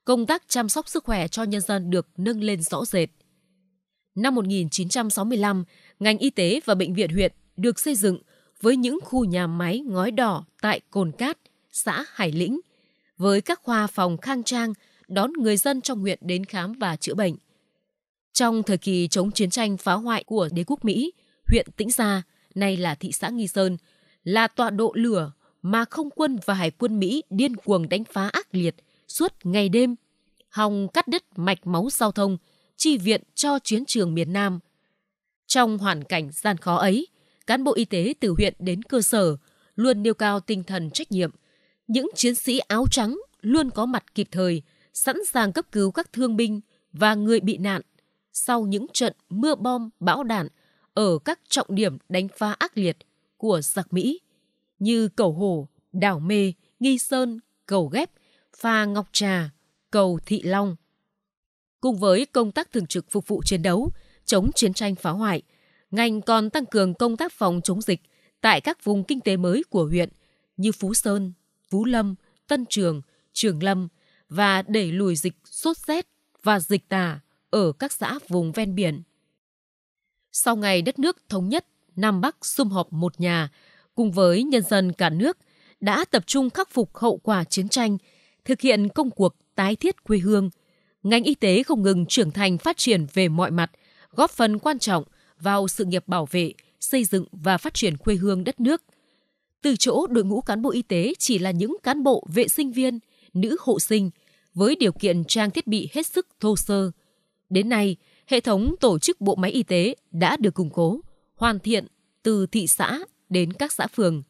công tác chăm sóc sức khỏe cho nhân dân được nâng lên rõ rệt. Năm 1965, ngành y tế và bệnh viện huyện được xây dựng với những khu nhà máy ngói đỏ tại Cồn Cát, xã Hải Lĩnh, với các khoa phòng khang trang đón người dân trong huyện đến khám và chữa bệnh. Trong thời kỳ chống chiến tranh phá hoại của đế quốc Mỹ, huyện Tĩnh Gia, nay là thị xã Nghi Sơn, là tọa độ lửa mà không quân và hải quân Mỹ điên cuồng đánh phá ác liệt suốt ngày đêm, hòng cắt đứt mạch máu giao thông, chi viện cho chiến trường miền Nam. Trong hoàn cảnh gian khó ấy, cán bộ y tế từ huyện đến cơ sở luôn nêu cao tinh thần trách nhiệm. Những chiến sĩ áo trắng luôn có mặt kịp thời, sẵn sàng cấp cứu các thương binh và người bị nạn sau những trận mưa bom bão đạn ở các trọng điểm đánh phá ác liệt của giặc Mỹ như cầu hổ, đảo mê, nghi sơn, cầu ghép, pha ngọc trà, cầu thị long. Cùng với công tác thường trực phục vụ chiến đấu, chống chiến tranh phá hoại, ngành còn tăng cường công tác phòng chống dịch tại các vùng kinh tế mới của huyện như Phú Sơn, Phú Lâm, Tân Trường, Trường Lâm và đẩy lùi dịch sốt rét và dịch tả ở các xã vùng ven biển. Sau ngày đất nước thống nhất, Nam Bắc sum họp một nhà cùng với nhân dân cả nước đã tập trung khắc phục hậu quả chiến tranh, thực hiện công cuộc tái thiết quê hương. Ngành y tế không ngừng trưởng thành phát triển về mọi mặt, góp phần quan trọng vào sự nghiệp bảo vệ, xây dựng và phát triển quê hương đất nước. Từ chỗ đội ngũ cán bộ y tế chỉ là những cán bộ vệ sinh viên, nữ hộ sinh với điều kiện trang thiết bị hết sức thô sơ. Đến nay, hệ thống tổ chức bộ máy y tế đã được củng cố, hoàn thiện từ thị xã đến các xã phường.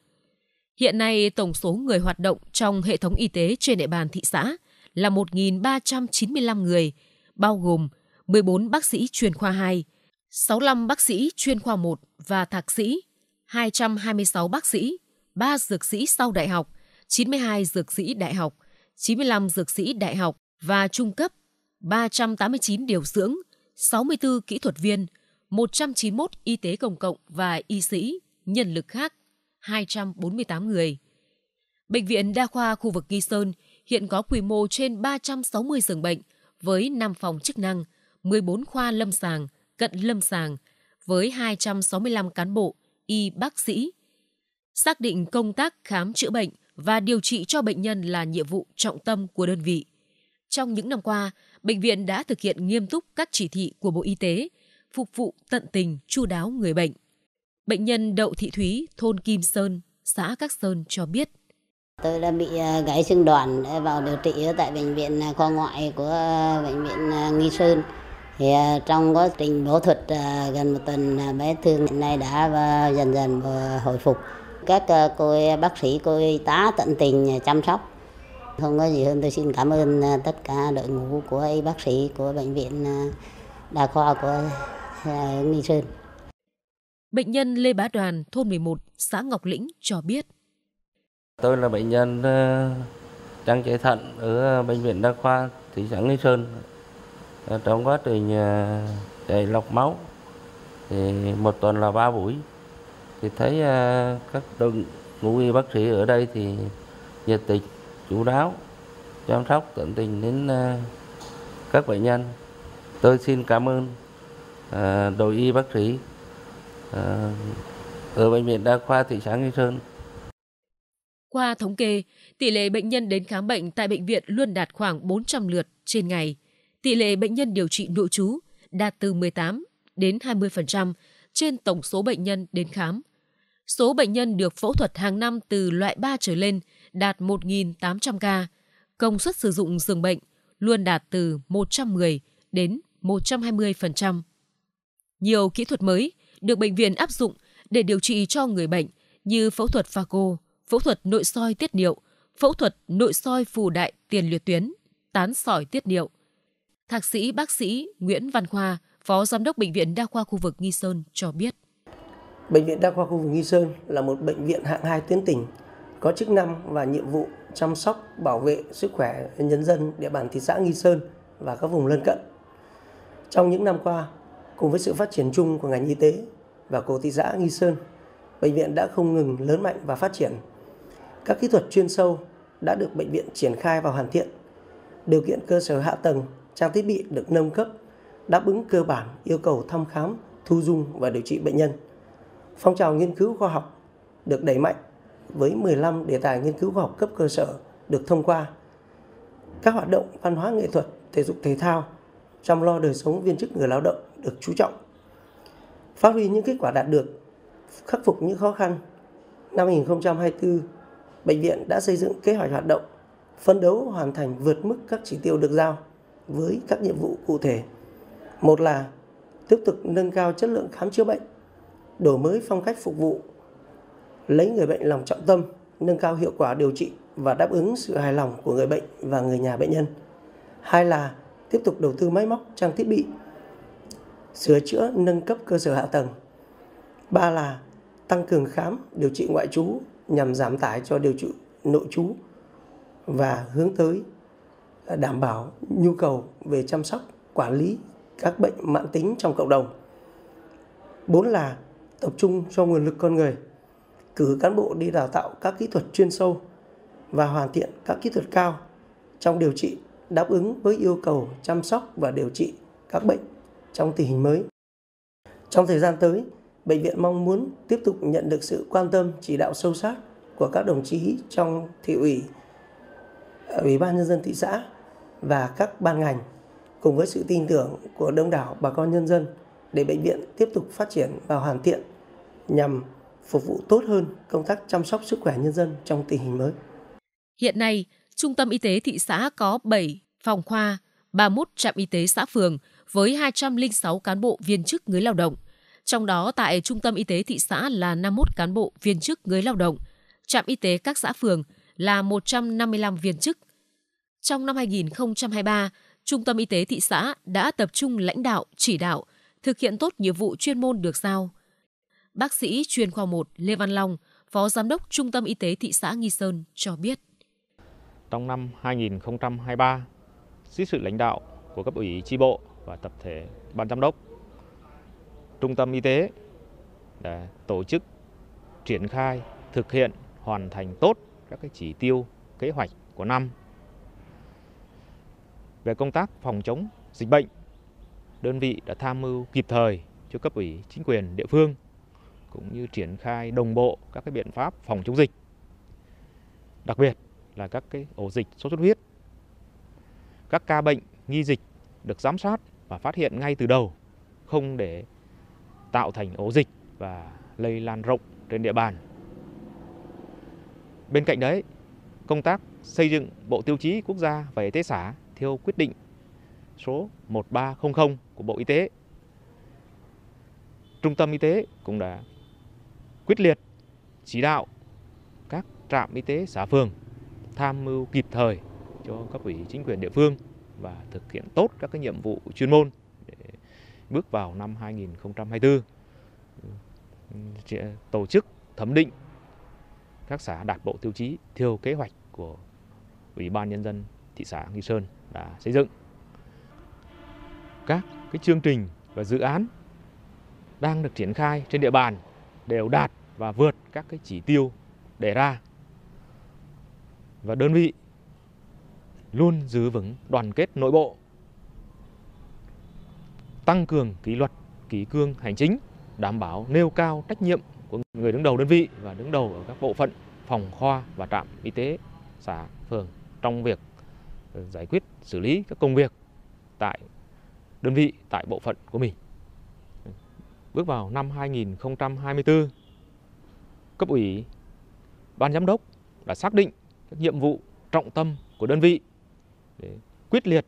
Hiện nay, tổng số người hoạt động trong hệ thống y tế trên địa bàn thị xã là 1.395 người, bao gồm 14 bác sĩ chuyên khoa 2, 65 bác sĩ chuyên khoa 1 và thạc sĩ, 226 bác sĩ, 3 dược sĩ sau đại học, 92 dược sĩ đại học, 95 dược sĩ đại học và trung cấp, 389 điều dưỡng, 64 kỹ thuật viên, 191 y tế công cộng và y sĩ, nhân lực khác 248 người. Bệnh viện Đa khoa khu vực Nghi Sơn hiện có quy mô trên 360 giường bệnh với 5 phòng chức năng, 14 khoa lâm sàng, cận lâm sàng với 265 cán bộ, y bác sĩ. Xác định công tác khám chữa bệnh và điều trị cho bệnh nhân là nhiệm vụ trọng tâm của đơn vị. Trong những năm qua, bệnh viện đã thực hiện nghiêm túc các chỉ thị của Bộ Y tế, phục vụ tận tình, chu đáo người bệnh. Bệnh nhân Đậu Thị Thúy, thôn Kim Sơn, xã Các Sơn cho biết. Tôi đã bị à, gãy xương đòn vào điều trị ở tại bệnh viện à, khoa ngoại của à, bệnh viện Nghi Sơn. Thì trong quá trình phẫu thuật gần một tuần bé thương hiện nay đã dần dần hồi phục. Các cô bác sĩ, cô y tá tận tình chăm sóc. Không có gì hơn tôi xin cảm ơn tất cả đội ngũ của y bác sĩ của bệnh viện đa khoa của Nghi Sơn. Bệnh nhân Lê Bá Đoàn, thôn 11, xã Ngọc Lĩnh cho biết. Tôi là bệnh nhân ờ, đang chạy thận ở Bệnh viện Đa khoa thị xã Nghi Sơn. Ờ, trong quá trình ờ, chạy lọc máu, thì một tuần là ba buổi. Thì thấy các đội ngũ y bác sĩ ở đây thì nhiệt tình, chú đáo, chăm sóc tận tình đến các bệnh nhân. Tôi xin cảm ơn đội y bác sĩ Ờ, ở bệnh viện đa khoa thị xã Nghi Sơn. Qua thống kê, tỷ lệ bệnh nhân đến khám bệnh tại bệnh viện luôn đạt khoảng 400 lượt trên ngày. Tỷ lệ bệnh nhân điều trị nội trú đạt từ 18 đến 20% trên tổng số bệnh nhân đến khám. Số bệnh nhân được phẫu thuật hàng năm từ loại 3 trở lên đạt 1.800 ca. Công suất sử dụng giường bệnh luôn đạt từ 110 đến 120%. Nhiều kỹ thuật mới được bệnh viện áp dụng để điều trị cho người bệnh như phẫu thuật phaco, phẫu thuật nội soi tiết niệu, phẫu thuật nội soi phù đại tiền liệt tuyến, tán sỏi tiết niệu. Thạc sĩ bác sĩ Nguyễn Văn Khoa, Phó Giám đốc Bệnh viện Đa khoa khu vực Nghi Sơn cho biết. Bệnh viện Đa khoa khu vực Nghi Sơn là một bệnh viện hạng 2 tuyến tỉnh, có chức năng và nhiệm vụ chăm sóc, bảo vệ sức khỏe nhân dân địa bàn thị xã Nghi Sơn và các vùng lân cận. Trong những năm qua, Cùng với sự phát triển chung của ngành y tế và của thị xã Nghi Sơn, bệnh viện đã không ngừng lớn mạnh và phát triển. Các kỹ thuật chuyên sâu đã được bệnh viện triển khai và hoàn thiện. Điều kiện cơ sở hạ tầng, trang thiết bị được nâng cấp, đáp ứng cơ bản yêu cầu thăm khám, thu dung và điều trị bệnh nhân. Phong trào nghiên cứu khoa học được đẩy mạnh với 15 đề tài nghiên cứu khoa học cấp cơ sở được thông qua. Các hoạt động văn hóa nghệ thuật, thể dục thể thao chăm lo đời sống viên chức người lao động được chú trọng. Phát huy những kết quả đạt được, khắc phục những khó khăn. Năm 2024, bệnh viện đã xây dựng kế hoạch hoạt động, phân đấu hoàn thành vượt mức các chỉ tiêu được giao với các nhiệm vụ cụ thể. Một là tiếp tục nâng cao chất lượng khám chữa bệnh, đổi mới phong cách phục vụ, lấy người bệnh làm trọng tâm, nâng cao hiệu quả điều trị và đáp ứng sự hài lòng của người bệnh và người nhà bệnh nhân. Hai là tiếp tục đầu tư máy móc, trang thiết bị sửa chữa nâng cấp cơ sở hạ tầng. Ba là tăng cường khám điều trị ngoại trú nhằm giảm tải cho điều trị nội trú và hướng tới đảm bảo nhu cầu về chăm sóc, quản lý các bệnh mãn tính trong cộng đồng. Bốn là tập trung cho nguồn lực con người, cử cán bộ đi đào tạo các kỹ thuật chuyên sâu và hoàn thiện các kỹ thuật cao trong điều trị đáp ứng với yêu cầu chăm sóc và điều trị các bệnh trong tình hình mới. Trong thời gian tới, bệnh viện mong muốn tiếp tục nhận được sự quan tâm, chỉ đạo sâu sát của các đồng chí trong thị ủy, ủy ban nhân dân thị xã và các ban ngành cùng với sự tin tưởng của đông đảo bà con nhân dân để bệnh viện tiếp tục phát triển và hoàn thiện nhằm phục vụ tốt hơn công tác chăm sóc sức khỏe nhân dân trong tình hình mới. Hiện nay, Trung tâm Y tế thị xã có 7 phòng khoa, 31 trạm y tế xã phường, với 206 cán bộ viên chức người lao động. Trong đó tại Trung tâm Y tế thị xã là 51 cán bộ viên chức người lao động, trạm y tế các xã phường là 155 viên chức. Trong năm 2023, Trung tâm Y tế thị xã đã tập trung lãnh đạo, chỉ đạo, thực hiện tốt nhiệm vụ chuyên môn được giao. Bác sĩ chuyên khoa 1 Lê Văn Long, Phó Giám đốc Trung tâm Y tế thị xã Nghi Sơn cho biết. Trong năm 2023, dưới sự lãnh đạo của cấp ủy chi bộ, và tập thể ban giám đốc trung tâm y tế đã tổ chức triển khai thực hiện hoàn thành tốt các cái chỉ tiêu kế hoạch của năm về công tác phòng chống dịch bệnh đơn vị đã tham mưu kịp thời cho cấp ủy chính quyền địa phương cũng như triển khai đồng bộ các cái biện pháp phòng chống dịch đặc biệt là các cái ổ dịch sốt xuất huyết các ca bệnh nghi dịch được giám sát và phát hiện ngay từ đầu không để tạo thành ổ dịch và lây lan rộng trên địa bàn. Bên cạnh đấy, công tác xây dựng Bộ Tiêu chí Quốc gia về Y tế xã theo quyết định số 1300 của Bộ Y tế. Trung tâm Y tế cũng đã quyết liệt chỉ đạo các trạm y tế xã phường tham mưu kịp thời cho các ủy chính quyền địa phương và thực hiện tốt các cái nhiệm vụ chuyên môn để bước vào năm 2024 tổ chức thẩm định các xã đạt bộ tiêu chí theo kế hoạch của Ủy ban nhân dân thị xã Nghi Sơn đã xây dựng. Các cái chương trình và dự án đang được triển khai trên địa bàn đều đạt và vượt các cái chỉ tiêu đề ra. Và đơn vị luôn giữ vững đoàn kết nội bộ, tăng cường kỷ luật, kỷ cương hành chính, đảm bảo nêu cao trách nhiệm của người đứng đầu đơn vị và đứng đầu ở các bộ phận, phòng khoa và trạm y tế xã phường trong việc ừ, giải quyết xử lý các công việc tại đơn vị tại bộ phận của mình. Bước vào năm 2024, cấp ủy ban giám đốc đã xác định các nhiệm vụ trọng tâm của đơn vị để quyết liệt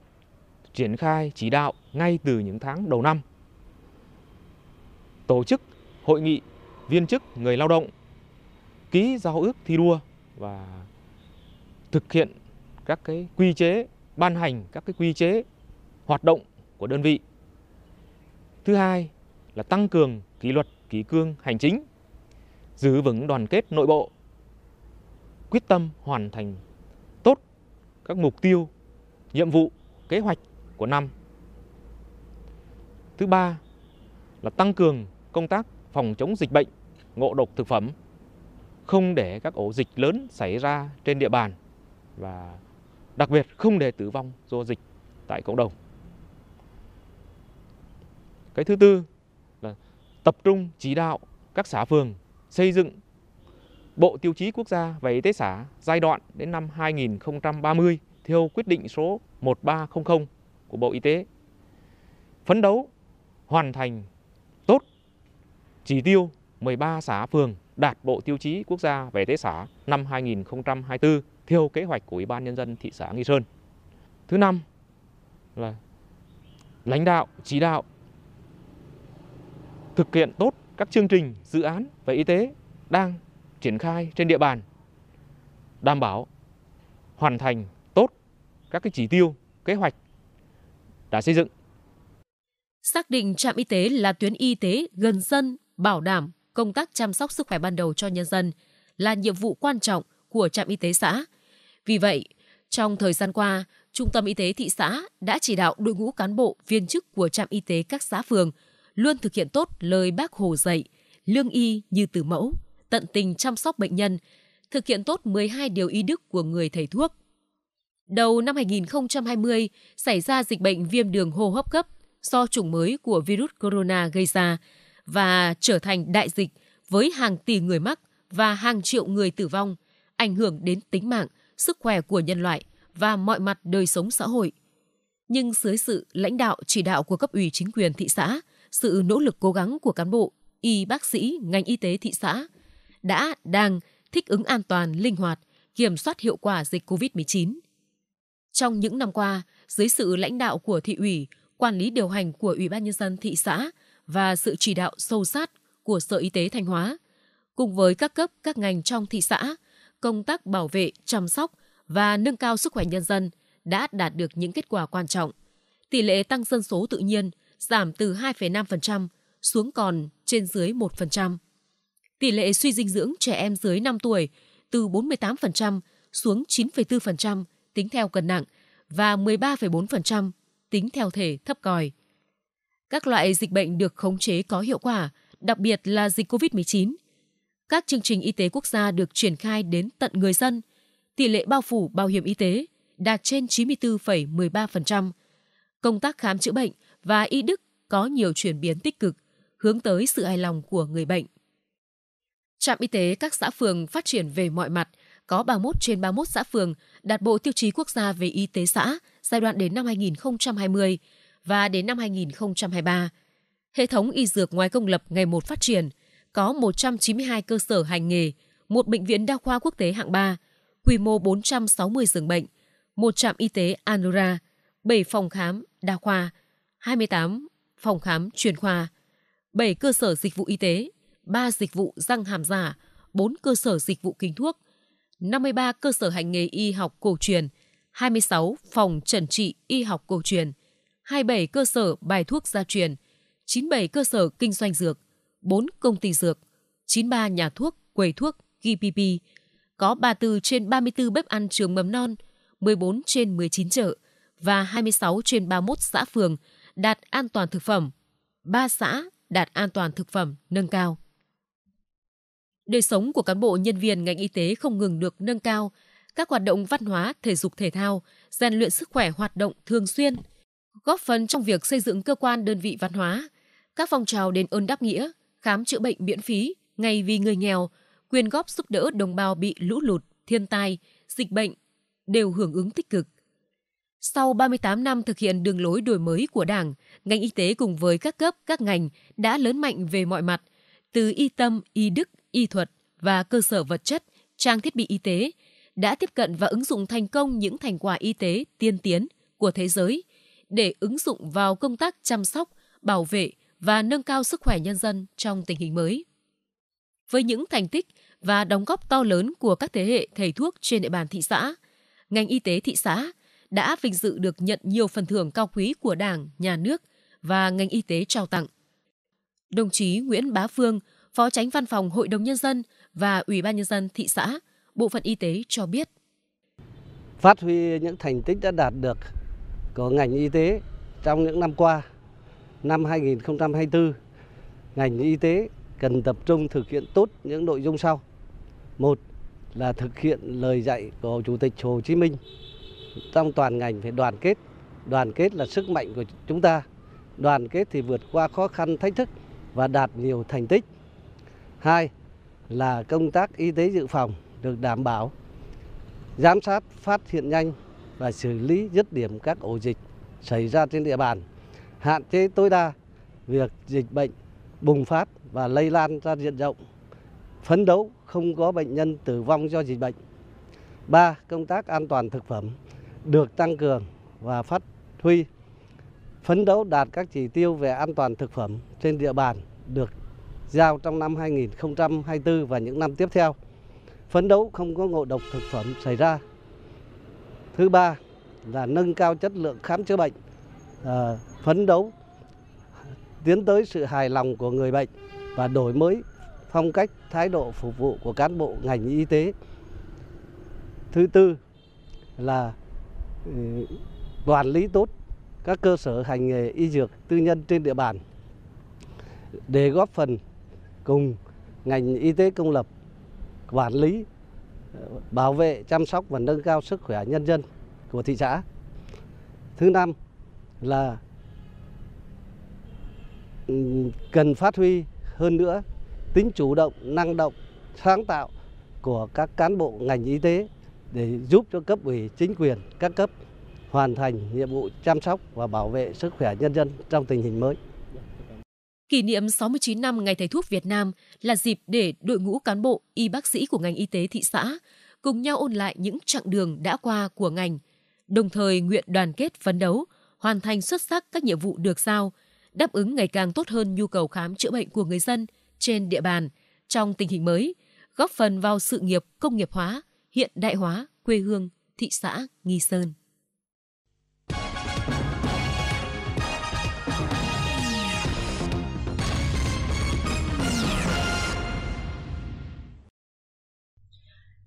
triển khai chỉ đạo ngay từ những tháng đầu năm tổ chức hội nghị viên chức người lao động ký giao ước thi đua và thực hiện các cái quy chế ban hành các cái quy chế hoạt động của đơn vị thứ hai là tăng cường kỷ luật kỷ cương hành chính giữ vững đoàn kết nội bộ quyết tâm hoàn thành tốt các mục tiêu nhiệm vụ, kế hoạch của năm. Thứ ba là tăng cường công tác phòng chống dịch bệnh, ngộ độc thực phẩm, không để các ổ dịch lớn xảy ra trên địa bàn và đặc biệt không để tử vong do dịch tại cộng đồng. Cái thứ tư là tập trung chỉ đạo các xã phường xây dựng Bộ Tiêu chí Quốc gia về Y tế xã giai đoạn đến năm 2030 theo quyết định số 1300 của Bộ Y tế phấn đấu hoàn thành tốt chỉ tiêu 13 xã phường đạt bộ tiêu chí quốc gia về tế xã năm 2024 theo kế hoạch của Ủy ban Nhân dân thị xã Nghi Sơn. Thứ năm là lãnh đạo, chỉ đạo thực hiện tốt các chương trình, dự án về y tế đang triển khai trên địa bàn, đảm bảo hoàn thành các cái chỉ tiêu, kế hoạch đã xây dựng. Xác định trạm y tế là tuyến y tế gần dân, bảo đảm công tác chăm sóc sức khỏe ban đầu cho nhân dân là nhiệm vụ quan trọng của trạm y tế xã. Vì vậy, trong thời gian qua, Trung tâm Y tế thị xã đã chỉ đạo đội ngũ cán bộ, viên chức của trạm y tế các xã phường luôn thực hiện tốt lời bác Hồ dạy, lương y như từ mẫu, tận tình chăm sóc bệnh nhân, thực hiện tốt 12 điều y đức của người thầy thuốc, Đầu năm 2020 xảy ra dịch bệnh viêm đường hô hấp cấp do chủng mới của virus corona gây ra và trở thành đại dịch với hàng tỷ người mắc và hàng triệu người tử vong, ảnh hưởng đến tính mạng, sức khỏe của nhân loại và mọi mặt đời sống xã hội. Nhưng dưới sự lãnh đạo chỉ đạo của cấp ủy chính quyền thị xã, sự nỗ lực cố gắng của cán bộ, y bác sĩ, ngành y tế thị xã đã đang thích ứng an toàn, linh hoạt, kiểm soát hiệu quả dịch COVID-19 trong những năm qua, dưới sự lãnh đạo của thị ủy, quản lý điều hành của Ủy ban Nhân dân thị xã và sự chỉ đạo sâu sát của Sở Y tế Thanh Hóa, cùng với các cấp các ngành trong thị xã, công tác bảo vệ, chăm sóc và nâng cao sức khỏe nhân dân đã đạt được những kết quả quan trọng. Tỷ lệ tăng dân số tự nhiên giảm từ 2,5% xuống còn trên dưới 1%. Tỷ lệ suy dinh dưỡng trẻ em dưới 5 tuổi từ 48% xuống 9,4%, tính theo cân nặng và 13,4% tính theo thể thấp còi. Các loại dịch bệnh được khống chế có hiệu quả, đặc biệt là dịch COVID-19. Các chương trình y tế quốc gia được triển khai đến tận người dân. Tỷ lệ bao phủ bảo hiểm y tế đạt trên 94,13%. Công tác khám chữa bệnh và y đức có nhiều chuyển biến tích cực, hướng tới sự hài lòng của người bệnh. Trạm y tế các xã phường phát triển về mọi mặt, có 31 trên 31 xã phường đạt bộ tiêu chí quốc gia về y tế xã giai đoạn đến năm 2020 và đến năm 2023. Hệ thống y dược ngoài công lập ngày một phát triển, có 192 cơ sở hành nghề, một bệnh viện đa khoa quốc tế hạng 3, quy mô 460 giường bệnh, một trạm y tế Anura, 7 phòng khám đa khoa, 28 phòng khám chuyên khoa, 7 cơ sở dịch vụ y tế, 3 dịch vụ răng hàm giả, 4 cơ sở dịch vụ kinh thuốc, 53 cơ sở hành nghề y học cổ truyền, 26 phòng trần trị y học cổ truyền, 27 cơ sở bài thuốc gia truyền, 97 cơ sở kinh doanh dược, 4 công ty dược, 93 nhà thuốc, quầy thuốc, GPP, có 34 trên 34 bếp ăn trường mầm non, 14 trên 19 chợ và 26 trên 31 xã phường đạt an toàn thực phẩm. 3 xã đạt an toàn thực phẩm nâng cao. Đời sống của cán bộ nhân viên ngành y tế không ngừng được nâng cao, các hoạt động văn hóa, thể dục thể thao, rèn luyện sức khỏe hoạt động thường xuyên, góp phần trong việc xây dựng cơ quan đơn vị văn hóa, các phong trào đền ơn đáp nghĩa, khám chữa bệnh miễn phí, ngày vì người nghèo, quyên góp giúp đỡ đồng bào bị lũ lụt, thiên tai, dịch bệnh đều hưởng ứng tích cực. Sau 38 năm thực hiện đường lối đổi mới của Đảng, ngành y tế cùng với các cấp, các ngành đã lớn mạnh về mọi mặt, từ y tâm, y đức, y thuật và cơ sở vật chất, trang thiết bị y tế, đã tiếp cận và ứng dụng thành công những thành quả y tế tiên tiến của thế giới để ứng dụng vào công tác chăm sóc, bảo vệ và nâng cao sức khỏe nhân dân trong tình hình mới. Với những thành tích và đóng góp to lớn của các thế hệ thầy thuốc trên địa bàn thị xã, ngành y tế thị xã đã vinh dự được nhận nhiều phần thưởng cao quý của Đảng, Nhà nước và ngành y tế trao tặng. Đồng chí Nguyễn Bá Phương, Phó Tránh Văn phòng Hội đồng Nhân dân và Ủy ban Nhân dân thị xã, Bộ phận Y tế cho biết. Phát huy những thành tích đã đạt được của ngành y tế trong những năm qua, năm 2024, ngành y tế cần tập trung thực hiện tốt những nội dung sau. Một là thực hiện lời dạy của Chủ tịch Hồ Chí Minh trong toàn ngành phải đoàn kết. Đoàn kết là sức mạnh của chúng ta. Đoàn kết thì vượt qua khó khăn thách thức và đạt nhiều thành tích hai là công tác y tế dự phòng được đảm bảo giám sát phát hiện nhanh và xử lý dứt điểm các ổ dịch xảy ra trên địa bàn hạn chế tối đa việc dịch bệnh bùng phát và lây lan ra diện rộng phấn đấu không có bệnh nhân tử vong do dịch bệnh ba công tác an toàn thực phẩm được tăng cường và phát huy phấn đấu đạt các chỉ tiêu về an toàn thực phẩm trên địa bàn được giao trong năm 2024 và những năm tiếp theo. Phấn đấu không có ngộ độc thực phẩm xảy ra. Thứ ba là nâng cao chất lượng khám chữa bệnh, ờ, phấn đấu tiến tới sự hài lòng của người bệnh và đổi mới phong cách thái độ phục vụ của cán bộ ngành y tế. Thứ tư là ừ, quản lý tốt các cơ sở hành nghề y dược tư nhân trên địa bàn để góp phần cùng ngành y tế công lập quản lý, bảo vệ, chăm sóc và nâng cao sức khỏe nhân dân của thị xã. Thứ năm là cần phát huy hơn nữa tính chủ động, năng động, sáng tạo của các cán bộ ngành y tế để giúp cho cấp ủy chính quyền các cấp hoàn thành nhiệm vụ chăm sóc và bảo vệ sức khỏe nhân dân trong tình hình mới. Kỷ niệm 69 năm Ngày Thầy Thuốc Việt Nam là dịp để đội ngũ cán bộ, y bác sĩ của ngành y tế thị xã cùng nhau ôn lại những chặng đường đã qua của ngành, đồng thời nguyện đoàn kết phấn đấu, hoàn thành xuất sắc các nhiệm vụ được giao, đáp ứng ngày càng tốt hơn nhu cầu khám chữa bệnh của người dân trên địa bàn trong tình hình mới, góp phần vào sự nghiệp công nghiệp hóa, hiện đại hóa quê hương thị xã Nghi Sơn.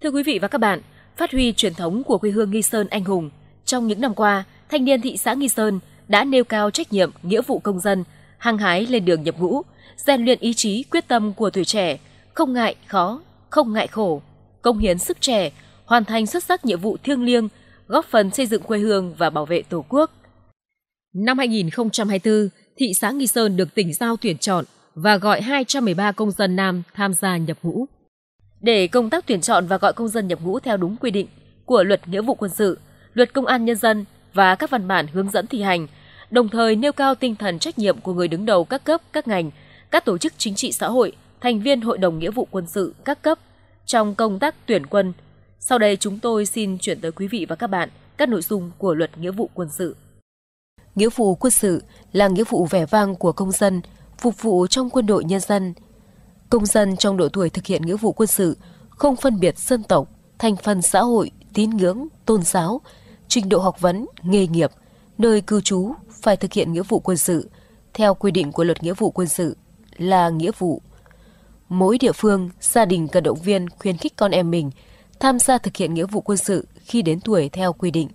Thưa quý vị và các bạn, phát huy truyền thống của quê hương Nghi Sơn anh hùng, trong những năm qua, thanh niên thị xã Nghi Sơn đã nêu cao trách nhiệm, nghĩa vụ công dân, hăng hái lên đường nhập ngũ, rèn luyện ý chí, quyết tâm của tuổi trẻ, không ngại khó, không ngại khổ, công hiến sức trẻ, hoàn thành xuất sắc nhiệm vụ thiêng liêng, góp phần xây dựng quê hương và bảo vệ Tổ quốc. Năm 2024, thị xã Nghi Sơn được tỉnh giao tuyển chọn và gọi 213 công dân nam tham gia nhập ngũ để công tác tuyển chọn và gọi công dân nhập ngũ theo đúng quy định của Luật Nghĩa vụ quân sự, Luật Công an nhân dân và các văn bản hướng dẫn thi hành, đồng thời nêu cao tinh thần trách nhiệm của người đứng đầu các cấp, các ngành, các tổ chức chính trị xã hội, thành viên Hội đồng Nghĩa vụ quân sự các cấp trong công tác tuyển quân. Sau đây chúng tôi xin chuyển tới quý vị và các bạn các nội dung của Luật Nghĩa vụ quân sự. Nghĩa vụ quân sự là nghĩa vụ vẻ vang của công dân, phục vụ trong quân đội nhân dân – công dân trong độ tuổi thực hiện nghĩa vụ quân sự không phân biệt dân tộc, thành phần xã hội, tín ngưỡng, tôn giáo, trình độ học vấn, nghề nghiệp, nơi cư trú phải thực hiện nghĩa vụ quân sự theo quy định của luật nghĩa vụ quân sự là nghĩa vụ. Mỗi địa phương, gia đình cần động viên khuyến khích con em mình tham gia thực hiện nghĩa vụ quân sự khi đến tuổi theo quy định.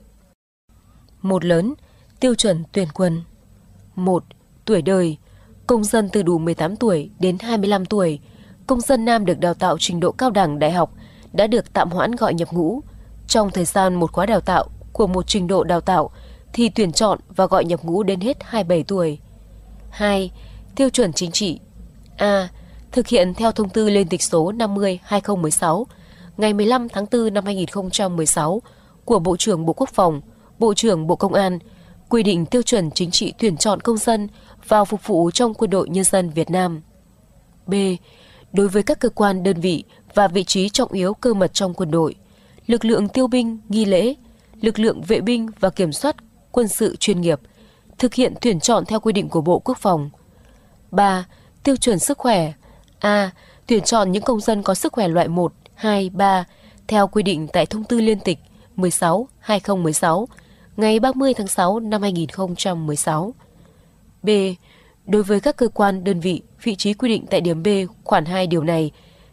Một lớn, tiêu chuẩn tuyển quân. Một, tuổi đời Công dân từ đủ 18 tuổi đến 25 tuổi, công dân nam được đào tạo trình độ cao đẳng đại học đã được tạm hoãn gọi nhập ngũ. Trong thời gian một khóa đào tạo của một trình độ đào tạo thì tuyển chọn và gọi nhập ngũ đến hết 27 tuổi. 2. Tiêu chuẩn chính trị A. Thực hiện theo thông tư liên tịch số 50-2016 ngày 15 tháng 4 năm 2016 của Bộ trưởng Bộ Quốc phòng, Bộ trưởng Bộ Công an quy định tiêu chuẩn chính trị tuyển chọn công dân – vào phục vụ trong quân đội nhân dân Việt Nam. B. Đối với các cơ quan đơn vị và vị trí trọng yếu cơ mật trong quân đội, lực lượng tiêu binh, nghi lễ, lực lượng vệ binh và kiểm soát quân sự chuyên nghiệp, thực hiện tuyển chọn theo quy định của Bộ Quốc phòng. 3. Tiêu chuẩn sức khỏe. A. Tuyển chọn những công dân có sức khỏe loại 1, 2, 3 theo quy định tại Thông tư Liên tịch 16/2016 ngày 30 tháng 6 năm 2016. B. Đối với các cơ quan, đơn vị, vị trí quy định tại điểm B khoản 2 điều này,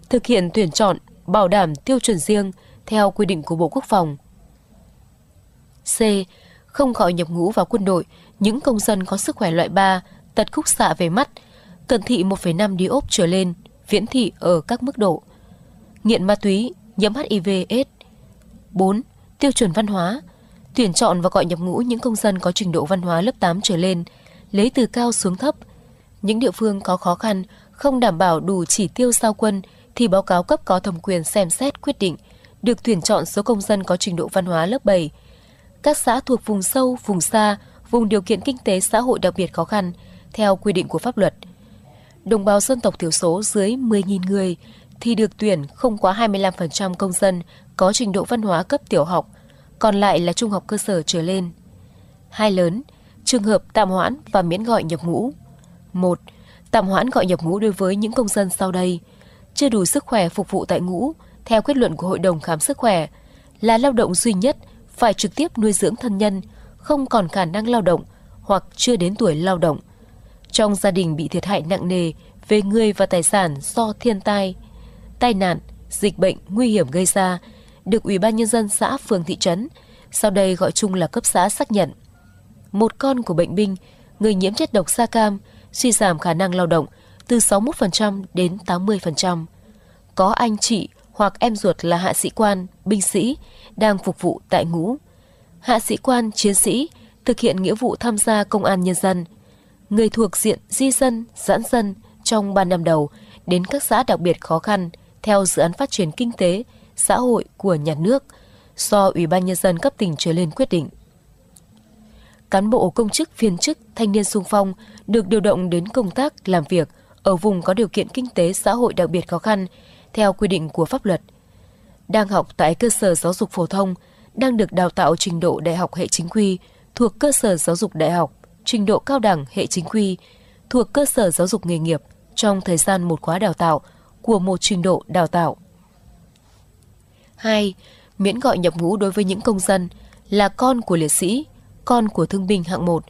thực hiện tuyển chọn, bảo đảm tiêu chuẩn riêng theo quy định của Bộ Quốc phòng. C. Không khỏi nhập ngũ vào quân đội, những công dân có sức khỏe loại 3, tật khúc xạ về mắt, cận thị 1,5 diop trở lên, viễn thị ở các mức độ. Nghiện ma túy, nhiễm HIV AIDS. 4. Tiêu chuẩn văn hóa, tuyển chọn và gọi nhập ngũ những công dân có trình độ văn hóa lớp 8 trở lên – lấy từ cao xuống thấp. Những địa phương có khó khăn, không đảm bảo đủ chỉ tiêu sao quân thì báo cáo cấp có thẩm quyền xem xét quyết định, được tuyển chọn số công dân có trình độ văn hóa lớp 7. Các xã thuộc vùng sâu, vùng xa, vùng điều kiện kinh tế xã hội đặc biệt khó khăn, theo quy định của pháp luật. Đồng bào dân tộc thiểu số dưới 10.000 người thì được tuyển không quá 25% công dân có trình độ văn hóa cấp tiểu học, còn lại là trung học cơ sở trở lên. Hai lớn, Trường hợp tạm hoãn và miễn gọi nhập ngũ. 1. Tạm hoãn gọi nhập ngũ đối với những công dân sau đây: chưa đủ sức khỏe phục vụ tại ngũ theo kết luận của Hội đồng khám sức khỏe là lao động duy nhất phải trực tiếp nuôi dưỡng thân nhân, không còn khả năng lao động hoặc chưa đến tuổi lao động. Trong gia đình bị thiệt hại nặng nề về người và tài sản do thiên tai, tai nạn, dịch bệnh nguy hiểm gây ra, được Ủy ban nhân dân xã phường thị trấn, sau đây gọi chung là cấp xã xác nhận một con của bệnh binh, người nhiễm chất độc da cam, suy giảm khả năng lao động từ 61% đến 80%. Có anh chị hoặc em ruột là hạ sĩ quan, binh sĩ đang phục vụ tại ngũ. Hạ sĩ quan, chiến sĩ thực hiện nghĩa vụ tham gia công an nhân dân. Người thuộc diện di dân, giãn dân trong 3 năm đầu đến các xã đặc biệt khó khăn theo dự án phát triển kinh tế, xã hội của nhà nước do Ủy ban Nhân dân cấp tỉnh trở lên quyết định cán bộ công chức viên chức, thanh niên sung phong được điều động đến công tác làm việc ở vùng có điều kiện kinh tế xã hội đặc biệt khó khăn theo quy định của pháp luật. Đang học tại cơ sở giáo dục phổ thông, đang được đào tạo trình độ đại học hệ chính quy thuộc cơ sở giáo dục đại học, trình độ cao đẳng hệ chính quy thuộc cơ sở giáo dục nghề nghiệp trong thời gian một khóa đào tạo của một trình độ đào tạo. 2. Miễn gọi nhập ngũ đối với những công dân là con của liệt sĩ, con của thương binh hạng 1,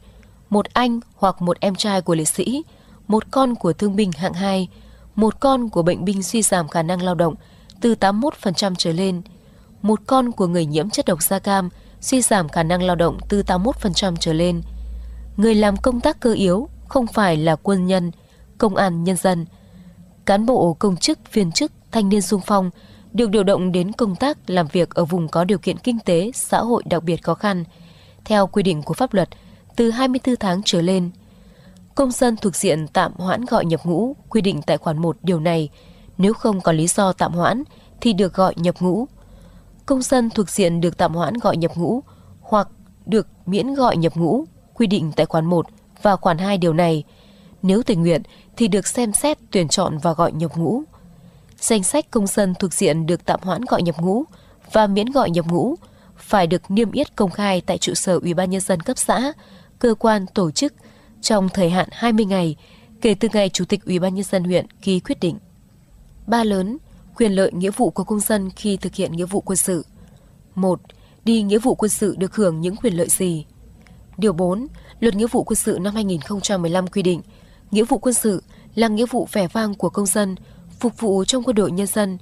một anh hoặc một em trai của liệt sĩ, một con của thương binh hạng 2, một con của bệnh binh suy giảm khả năng lao động từ 81% trở lên, một con của người nhiễm chất độc da cam suy giảm khả năng lao động từ 81% trở lên. Người làm công tác cơ yếu không phải là quân nhân, công an nhân dân, cán bộ công chức viên chức thanh niên sung phong được điều động đến công tác làm việc ở vùng có điều kiện kinh tế xã hội đặc biệt khó khăn – theo quy định của pháp luật từ 24 tháng trở lên. Công dân thuộc diện tạm hoãn gọi nhập ngũ quy định tại khoản 1 điều này, nếu không có lý do tạm hoãn thì được gọi nhập ngũ. Công dân thuộc diện được tạm hoãn gọi nhập ngũ hoặc được miễn gọi nhập ngũ quy định tại khoản 1 và khoản 2 điều này, nếu tình nguyện thì được xem xét tuyển chọn và gọi nhập ngũ. Danh sách công dân thuộc diện được tạm hoãn gọi nhập ngũ và miễn gọi nhập ngũ phải được niêm yết công khai tại trụ sở Ủy ban nhân dân cấp xã, cơ quan tổ chức trong thời hạn 20 ngày kể từ ngày Chủ tịch Ủy ban nhân dân huyện ký quyết định. Ba lớn, quyền lợi nghĩa vụ của công dân khi thực hiện nghĩa vụ quân sự. 1. Đi nghĩa vụ quân sự được hưởng những quyền lợi gì? Điều 4, Luật Nghĩa vụ quân sự năm 2015 quy định, nghĩa vụ quân sự là nghĩa vụ vẻ vang của công dân phục vụ trong quân đội nhân dân.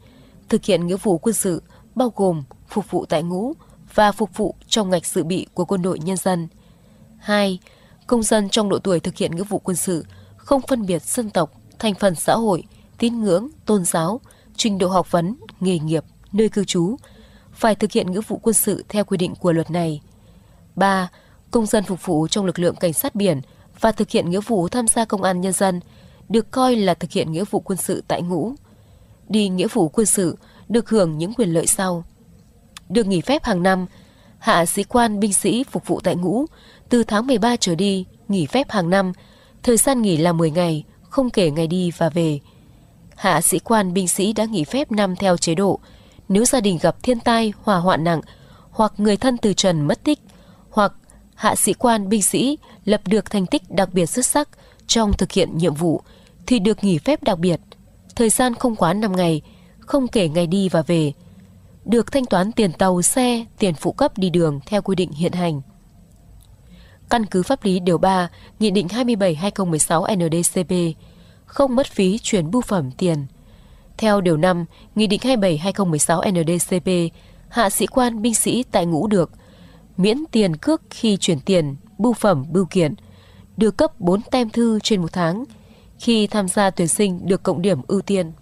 Thực hiện nghĩa vụ quân sự bao gồm phục vụ tại ngũ, và phục vụ trong ngạch dự bị của quân đội nhân dân. 2. Công dân trong độ tuổi thực hiện nghĩa vụ quân sự không phân biệt dân tộc, thành phần xã hội, tín ngưỡng, tôn giáo, trình độ học vấn, nghề nghiệp, nơi cư trú, phải thực hiện nghĩa vụ quân sự theo quy định của luật này. 3. Công dân phục vụ trong lực lượng cảnh sát biển và thực hiện nghĩa vụ tham gia công an nhân dân được coi là thực hiện nghĩa vụ quân sự tại ngũ. Đi nghĩa vụ quân sự được hưởng những quyền lợi sau: được nghỉ phép hàng năm. Hạ sĩ quan binh sĩ phục vụ tại ngũ, từ tháng 13 trở đi, nghỉ phép hàng năm. Thời gian nghỉ là 10 ngày, không kể ngày đi và về. Hạ sĩ quan binh sĩ đã nghỉ phép năm theo chế độ. Nếu gia đình gặp thiên tai, hỏa hoạn nặng, hoặc người thân từ trần mất tích, hoặc hạ sĩ quan binh sĩ lập được thành tích đặc biệt xuất sắc trong thực hiện nhiệm vụ thì được nghỉ phép đặc biệt, thời gian không quá 5 ngày, không kể ngày đi và về được thanh toán tiền tàu, xe, tiền phụ cấp đi đường theo quy định hiện hành. Căn cứ pháp lý điều 3, Nghị định 27-2016 NDCP, không mất phí chuyển bưu phẩm tiền. Theo điều 5, Nghị định 27-2016 NDCP, hạ sĩ quan binh sĩ tại ngũ được miễn tiền cước khi chuyển tiền, bưu phẩm, bưu kiện, được cấp 4 tem thư trên một tháng, khi tham gia tuyển sinh được cộng điểm ưu tiên.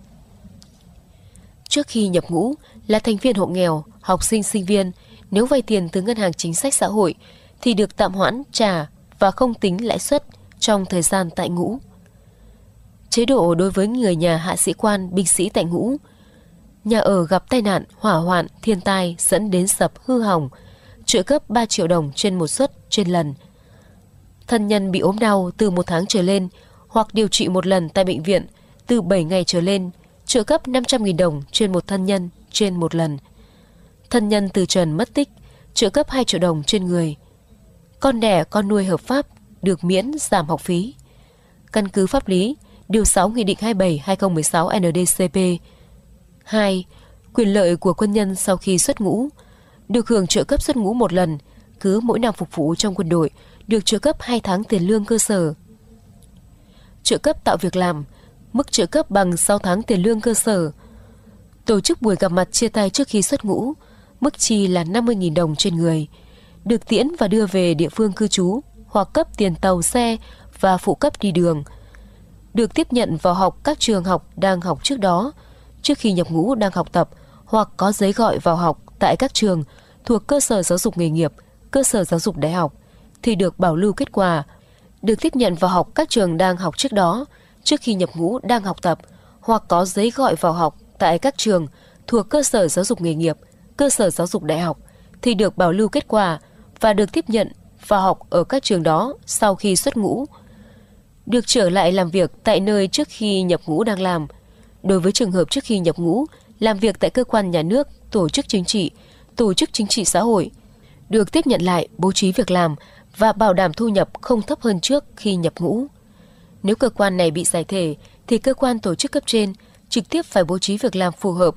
Trước khi nhập ngũ, là thành viên hộ nghèo, học sinh sinh viên, nếu vay tiền từ ngân hàng chính sách xã hội thì được tạm hoãn trả và không tính lãi suất trong thời gian tại ngũ. Chế độ đối với người nhà hạ sĩ quan, binh sĩ tại ngũ, nhà ở gặp tai nạn, hỏa hoạn, thiên tai dẫn đến sập hư hỏng, trợ cấp 3 triệu đồng trên một suất trên lần. Thân nhân bị ốm đau từ một tháng trở lên hoặc điều trị một lần tại bệnh viện từ 7 ngày trở lên, trợ cấp 500.000 đồng trên một thân nhân trên một lần. Thân nhân từ trần mất tích, trợ cấp 2 triệu đồng trên người. Con đẻ con nuôi hợp pháp được miễn giảm học phí. Căn cứ pháp lý, Điều 6 Nghị định 27-2016 NDCP 2. Quyền lợi của quân nhân sau khi xuất ngũ Được hưởng trợ cấp xuất ngũ một lần, cứ mỗi năm phục vụ trong quân đội, được trợ cấp 2 tháng tiền lương cơ sở. Trợ cấp tạo việc làm, mức trợ cấp bằng 6 tháng tiền lương cơ sở, tổ chức buổi gặp mặt chia tay trước khi xuất ngũ, mức chi là 50.000 đồng trên người, được tiễn và đưa về địa phương cư trú hoặc cấp tiền tàu xe và phụ cấp đi đường. Được tiếp nhận vào học các trường học đang học trước đó, trước khi nhập ngũ đang học tập hoặc có giấy gọi vào học tại các trường thuộc cơ sở giáo dục nghề nghiệp, cơ sở giáo dục đại học thì được bảo lưu kết quả. Được tiếp nhận vào học các trường đang học trước đó, trước khi nhập ngũ đang học tập hoặc có giấy gọi vào học tại các trường thuộc cơ sở giáo dục nghề nghiệp, cơ sở giáo dục đại học thì được bảo lưu kết quả và được tiếp nhận và học ở các trường đó sau khi xuất ngũ. Được trở lại làm việc tại nơi trước khi nhập ngũ đang làm. Đối với trường hợp trước khi nhập ngũ, làm việc tại cơ quan nhà nước, tổ chức chính trị, tổ chức chính trị xã hội, được tiếp nhận lại bố trí việc làm và bảo đảm thu nhập không thấp hơn trước khi nhập ngũ. Nếu cơ quan này bị giải thể thì cơ quan tổ chức cấp trên – trực tiếp phải bố trí việc làm phù hợp.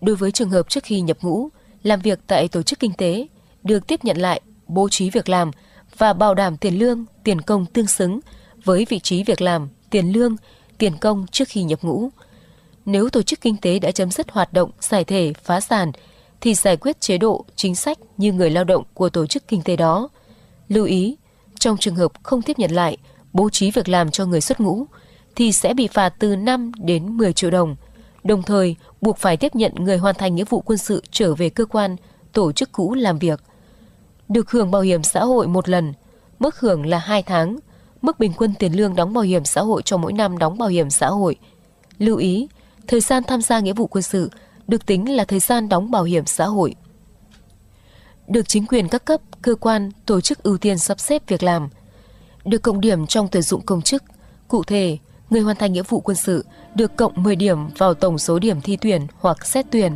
Đối với trường hợp trước khi nhập ngũ, làm việc tại tổ chức kinh tế, được tiếp nhận lại, bố trí việc làm và bảo đảm tiền lương, tiền công tương xứng với vị trí việc làm, tiền lương, tiền công trước khi nhập ngũ. Nếu tổ chức kinh tế đã chấm dứt hoạt động, giải thể, phá sản, thì giải quyết chế độ, chính sách như người lao động của tổ chức kinh tế đó. Lưu ý, trong trường hợp không tiếp nhận lại, bố trí việc làm cho người xuất ngũ – thì sẽ bị phạt từ 5 đến 10 triệu đồng, đồng thời buộc phải tiếp nhận người hoàn thành nghĩa vụ quân sự trở về cơ quan, tổ chức cũ làm việc. Được hưởng bảo hiểm xã hội một lần, mức hưởng là 2 tháng, mức bình quân tiền lương đóng bảo hiểm xã hội cho mỗi năm đóng bảo hiểm xã hội. Lưu ý, thời gian tham gia nghĩa vụ quân sự được tính là thời gian đóng bảo hiểm xã hội. Được chính quyền các cấp, cơ quan, tổ chức ưu tiên sắp xếp việc làm. Được cộng điểm trong tuyển dụng công chức. Cụ thể, người hoàn thành nghĩa vụ quân sự được cộng 10 điểm vào tổng số điểm thi tuyển hoặc xét tuyển,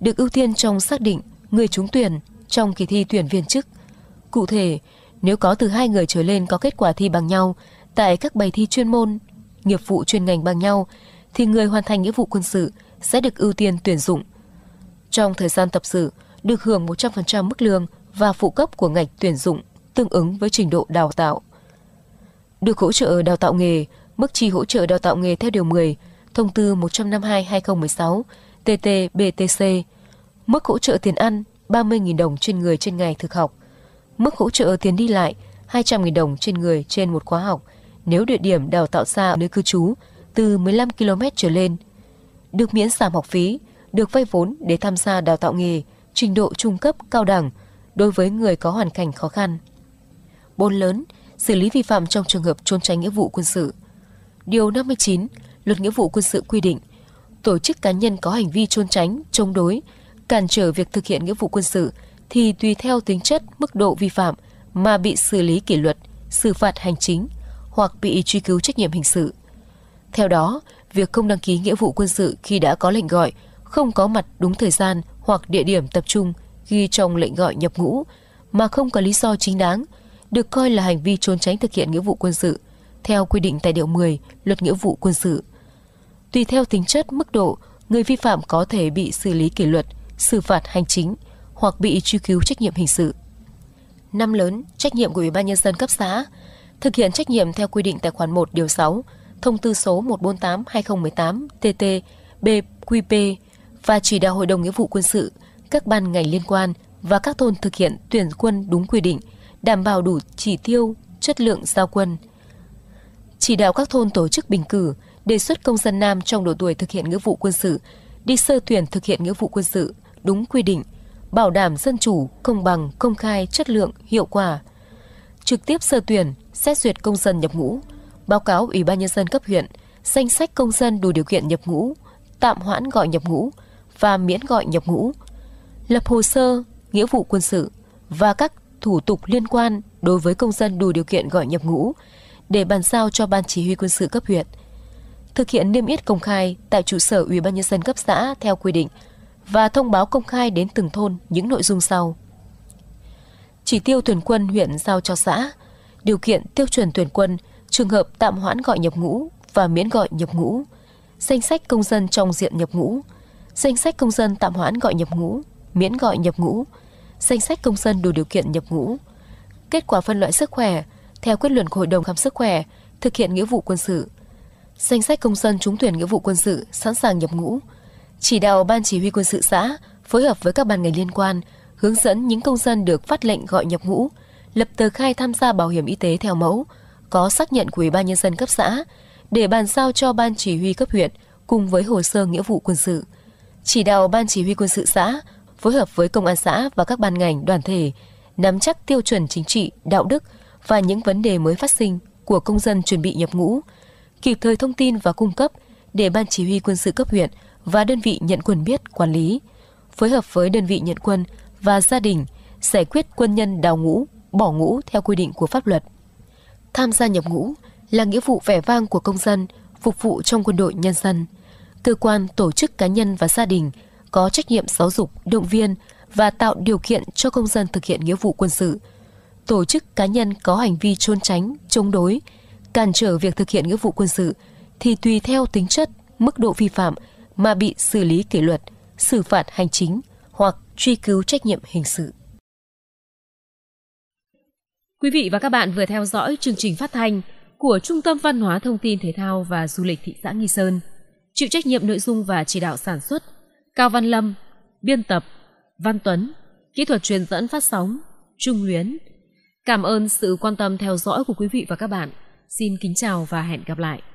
được ưu tiên trong xác định người trúng tuyển trong kỳ thi tuyển viên chức. Cụ thể, nếu có từ hai người trở lên có kết quả thi bằng nhau tại các bài thi chuyên môn, nghiệp vụ chuyên ngành bằng nhau, thì người hoàn thành nghĩa vụ quân sự sẽ được ưu tiên tuyển dụng. Trong thời gian tập sự, được hưởng 100% mức lương và phụ cấp của ngạch tuyển dụng tương ứng với trình độ đào tạo. Được hỗ trợ đào tạo nghề, mức chi hỗ trợ đào tạo nghề theo Điều 10, Thông tư 152-2016, TT-BTC, mức hỗ trợ tiền ăn 30.000 đồng trên người trên ngày thực học, mức hỗ trợ tiền đi lại 200.000 đồng trên người trên một khóa học nếu địa điểm đào tạo xa nơi cư trú từ 15 km trở lên, được miễn giảm học phí, được vay vốn để tham gia đào tạo nghề, trình độ trung cấp cao đẳng đối với người có hoàn cảnh khó khăn. Bốn lớn, xử lý vi phạm trong trường hợp trốn tránh nghĩa vụ quân sự. Điều 59 Luật Nghĩa vụ quân sự quy định tổ chức cá nhân có hành vi trôn tránh, chống đối, cản trở việc thực hiện nghĩa vụ quân sự thì tùy theo tính chất, mức độ vi phạm mà bị xử lý kỷ luật, xử phạt hành chính hoặc bị truy cứu trách nhiệm hình sự. Theo đó, việc không đăng ký nghĩa vụ quân sự khi đã có lệnh gọi, không có mặt đúng thời gian hoặc địa điểm tập trung ghi trong lệnh gọi nhập ngũ mà không có lý do chính đáng, được coi là hành vi trốn tránh thực hiện nghĩa vụ quân sự – theo quy định tại Điều 10 Luật Nghĩa vụ Quân sự. Tùy theo tính chất, mức độ, người vi phạm có thể bị xử lý kỷ luật, xử phạt hành chính hoặc bị truy cứu trách nhiệm hình sự. Năm lớn, trách nhiệm của Ủy ban nhân dân cấp xã thực hiện trách nhiệm theo quy định tại khoản 1 điều 6, thông tư số 148/2018/TT BQP và chỉ đạo Hội đồng Nghĩa vụ quân sự, các ban ngành liên quan và các thôn thực hiện tuyển quân đúng quy định, đảm bảo đủ chỉ tiêu, chất lượng giao quân chỉ đạo các thôn tổ chức bình cử, đề xuất công dân nam trong độ tuổi thực hiện nghĩa vụ quân sự, đi sơ tuyển thực hiện nghĩa vụ quân sự đúng quy định, bảo đảm dân chủ, công bằng, công khai, chất lượng, hiệu quả. Trực tiếp sơ tuyển, xét duyệt công dân nhập ngũ, báo cáo Ủy ban nhân dân cấp huyện danh sách công dân đủ điều kiện nhập ngũ, tạm hoãn gọi nhập ngũ và miễn gọi nhập ngũ, lập hồ sơ nghĩa vụ quân sự và các thủ tục liên quan đối với công dân đủ điều kiện gọi nhập ngũ để bàn giao cho ban chỉ huy quân sự cấp huyện. Thực hiện niêm yết công khai tại trụ sở Ủy ban nhân dân cấp xã theo quy định và thông báo công khai đến từng thôn những nội dung sau. Chỉ tiêu tuyển quân huyện giao cho xã, điều kiện tiêu chuẩn tuyển quân, trường hợp tạm hoãn gọi nhập ngũ và miễn gọi nhập ngũ, danh sách công dân trong diện nhập ngũ, danh sách công dân tạm hoãn gọi nhập ngũ, miễn gọi nhập ngũ, danh sách công dân đủ điều kiện nhập ngũ, kết quả phân loại sức khỏe, theo quyết luận của Hội đồng khám sức khỏe, thực hiện nghĩa vụ quân sự. Danh sách công dân trúng tuyển nghĩa vụ quân sự sẵn sàng nhập ngũ. Chỉ đạo ban chỉ huy quân sự xã phối hợp với các ban ngành liên quan hướng dẫn những công dân được phát lệnh gọi nhập ngũ, lập tờ khai tham gia bảo hiểm y tế theo mẫu, có xác nhận của Ủy ban nhân dân cấp xã để bàn giao cho ban chỉ huy cấp huyện cùng với hồ sơ nghĩa vụ quân sự. Chỉ đạo ban chỉ huy quân sự xã phối hợp với công an xã và các ban ngành đoàn thể nắm chắc tiêu chuẩn chính trị, đạo đức, và những vấn đề mới phát sinh của công dân chuẩn bị nhập ngũ, kịp thời thông tin và cung cấp để Ban Chỉ huy Quân sự cấp huyện và đơn vị nhận quân biết quản lý, phối hợp với đơn vị nhận quân và gia đình giải quyết quân nhân đào ngũ, bỏ ngũ theo quy định của pháp luật. Tham gia nhập ngũ là nghĩa vụ vẻ vang của công dân phục vụ trong quân đội nhân dân. Cơ quan, tổ chức cá nhân và gia đình có trách nhiệm giáo dục, động viên và tạo điều kiện cho công dân thực hiện nghĩa vụ quân sự – tổ chức cá nhân có hành vi trôn tránh, chống đối, cản trở việc thực hiện nghĩa vụ quân sự thì tùy theo tính chất, mức độ vi phạm mà bị xử lý kỷ luật, xử phạt hành chính hoặc truy cứu trách nhiệm hình sự. Quý vị và các bạn vừa theo dõi chương trình phát thanh của Trung tâm Văn hóa Thông tin Thể thao và Du lịch thị xã Nghi Sơn. Chịu trách nhiệm nội dung và chỉ đạo sản xuất Cao Văn Lâm, biên tập Văn Tuấn, kỹ thuật truyền dẫn phát sóng Trung Huyến. Cảm ơn sự quan tâm theo dõi của quý vị và các bạn. Xin kính chào và hẹn gặp lại.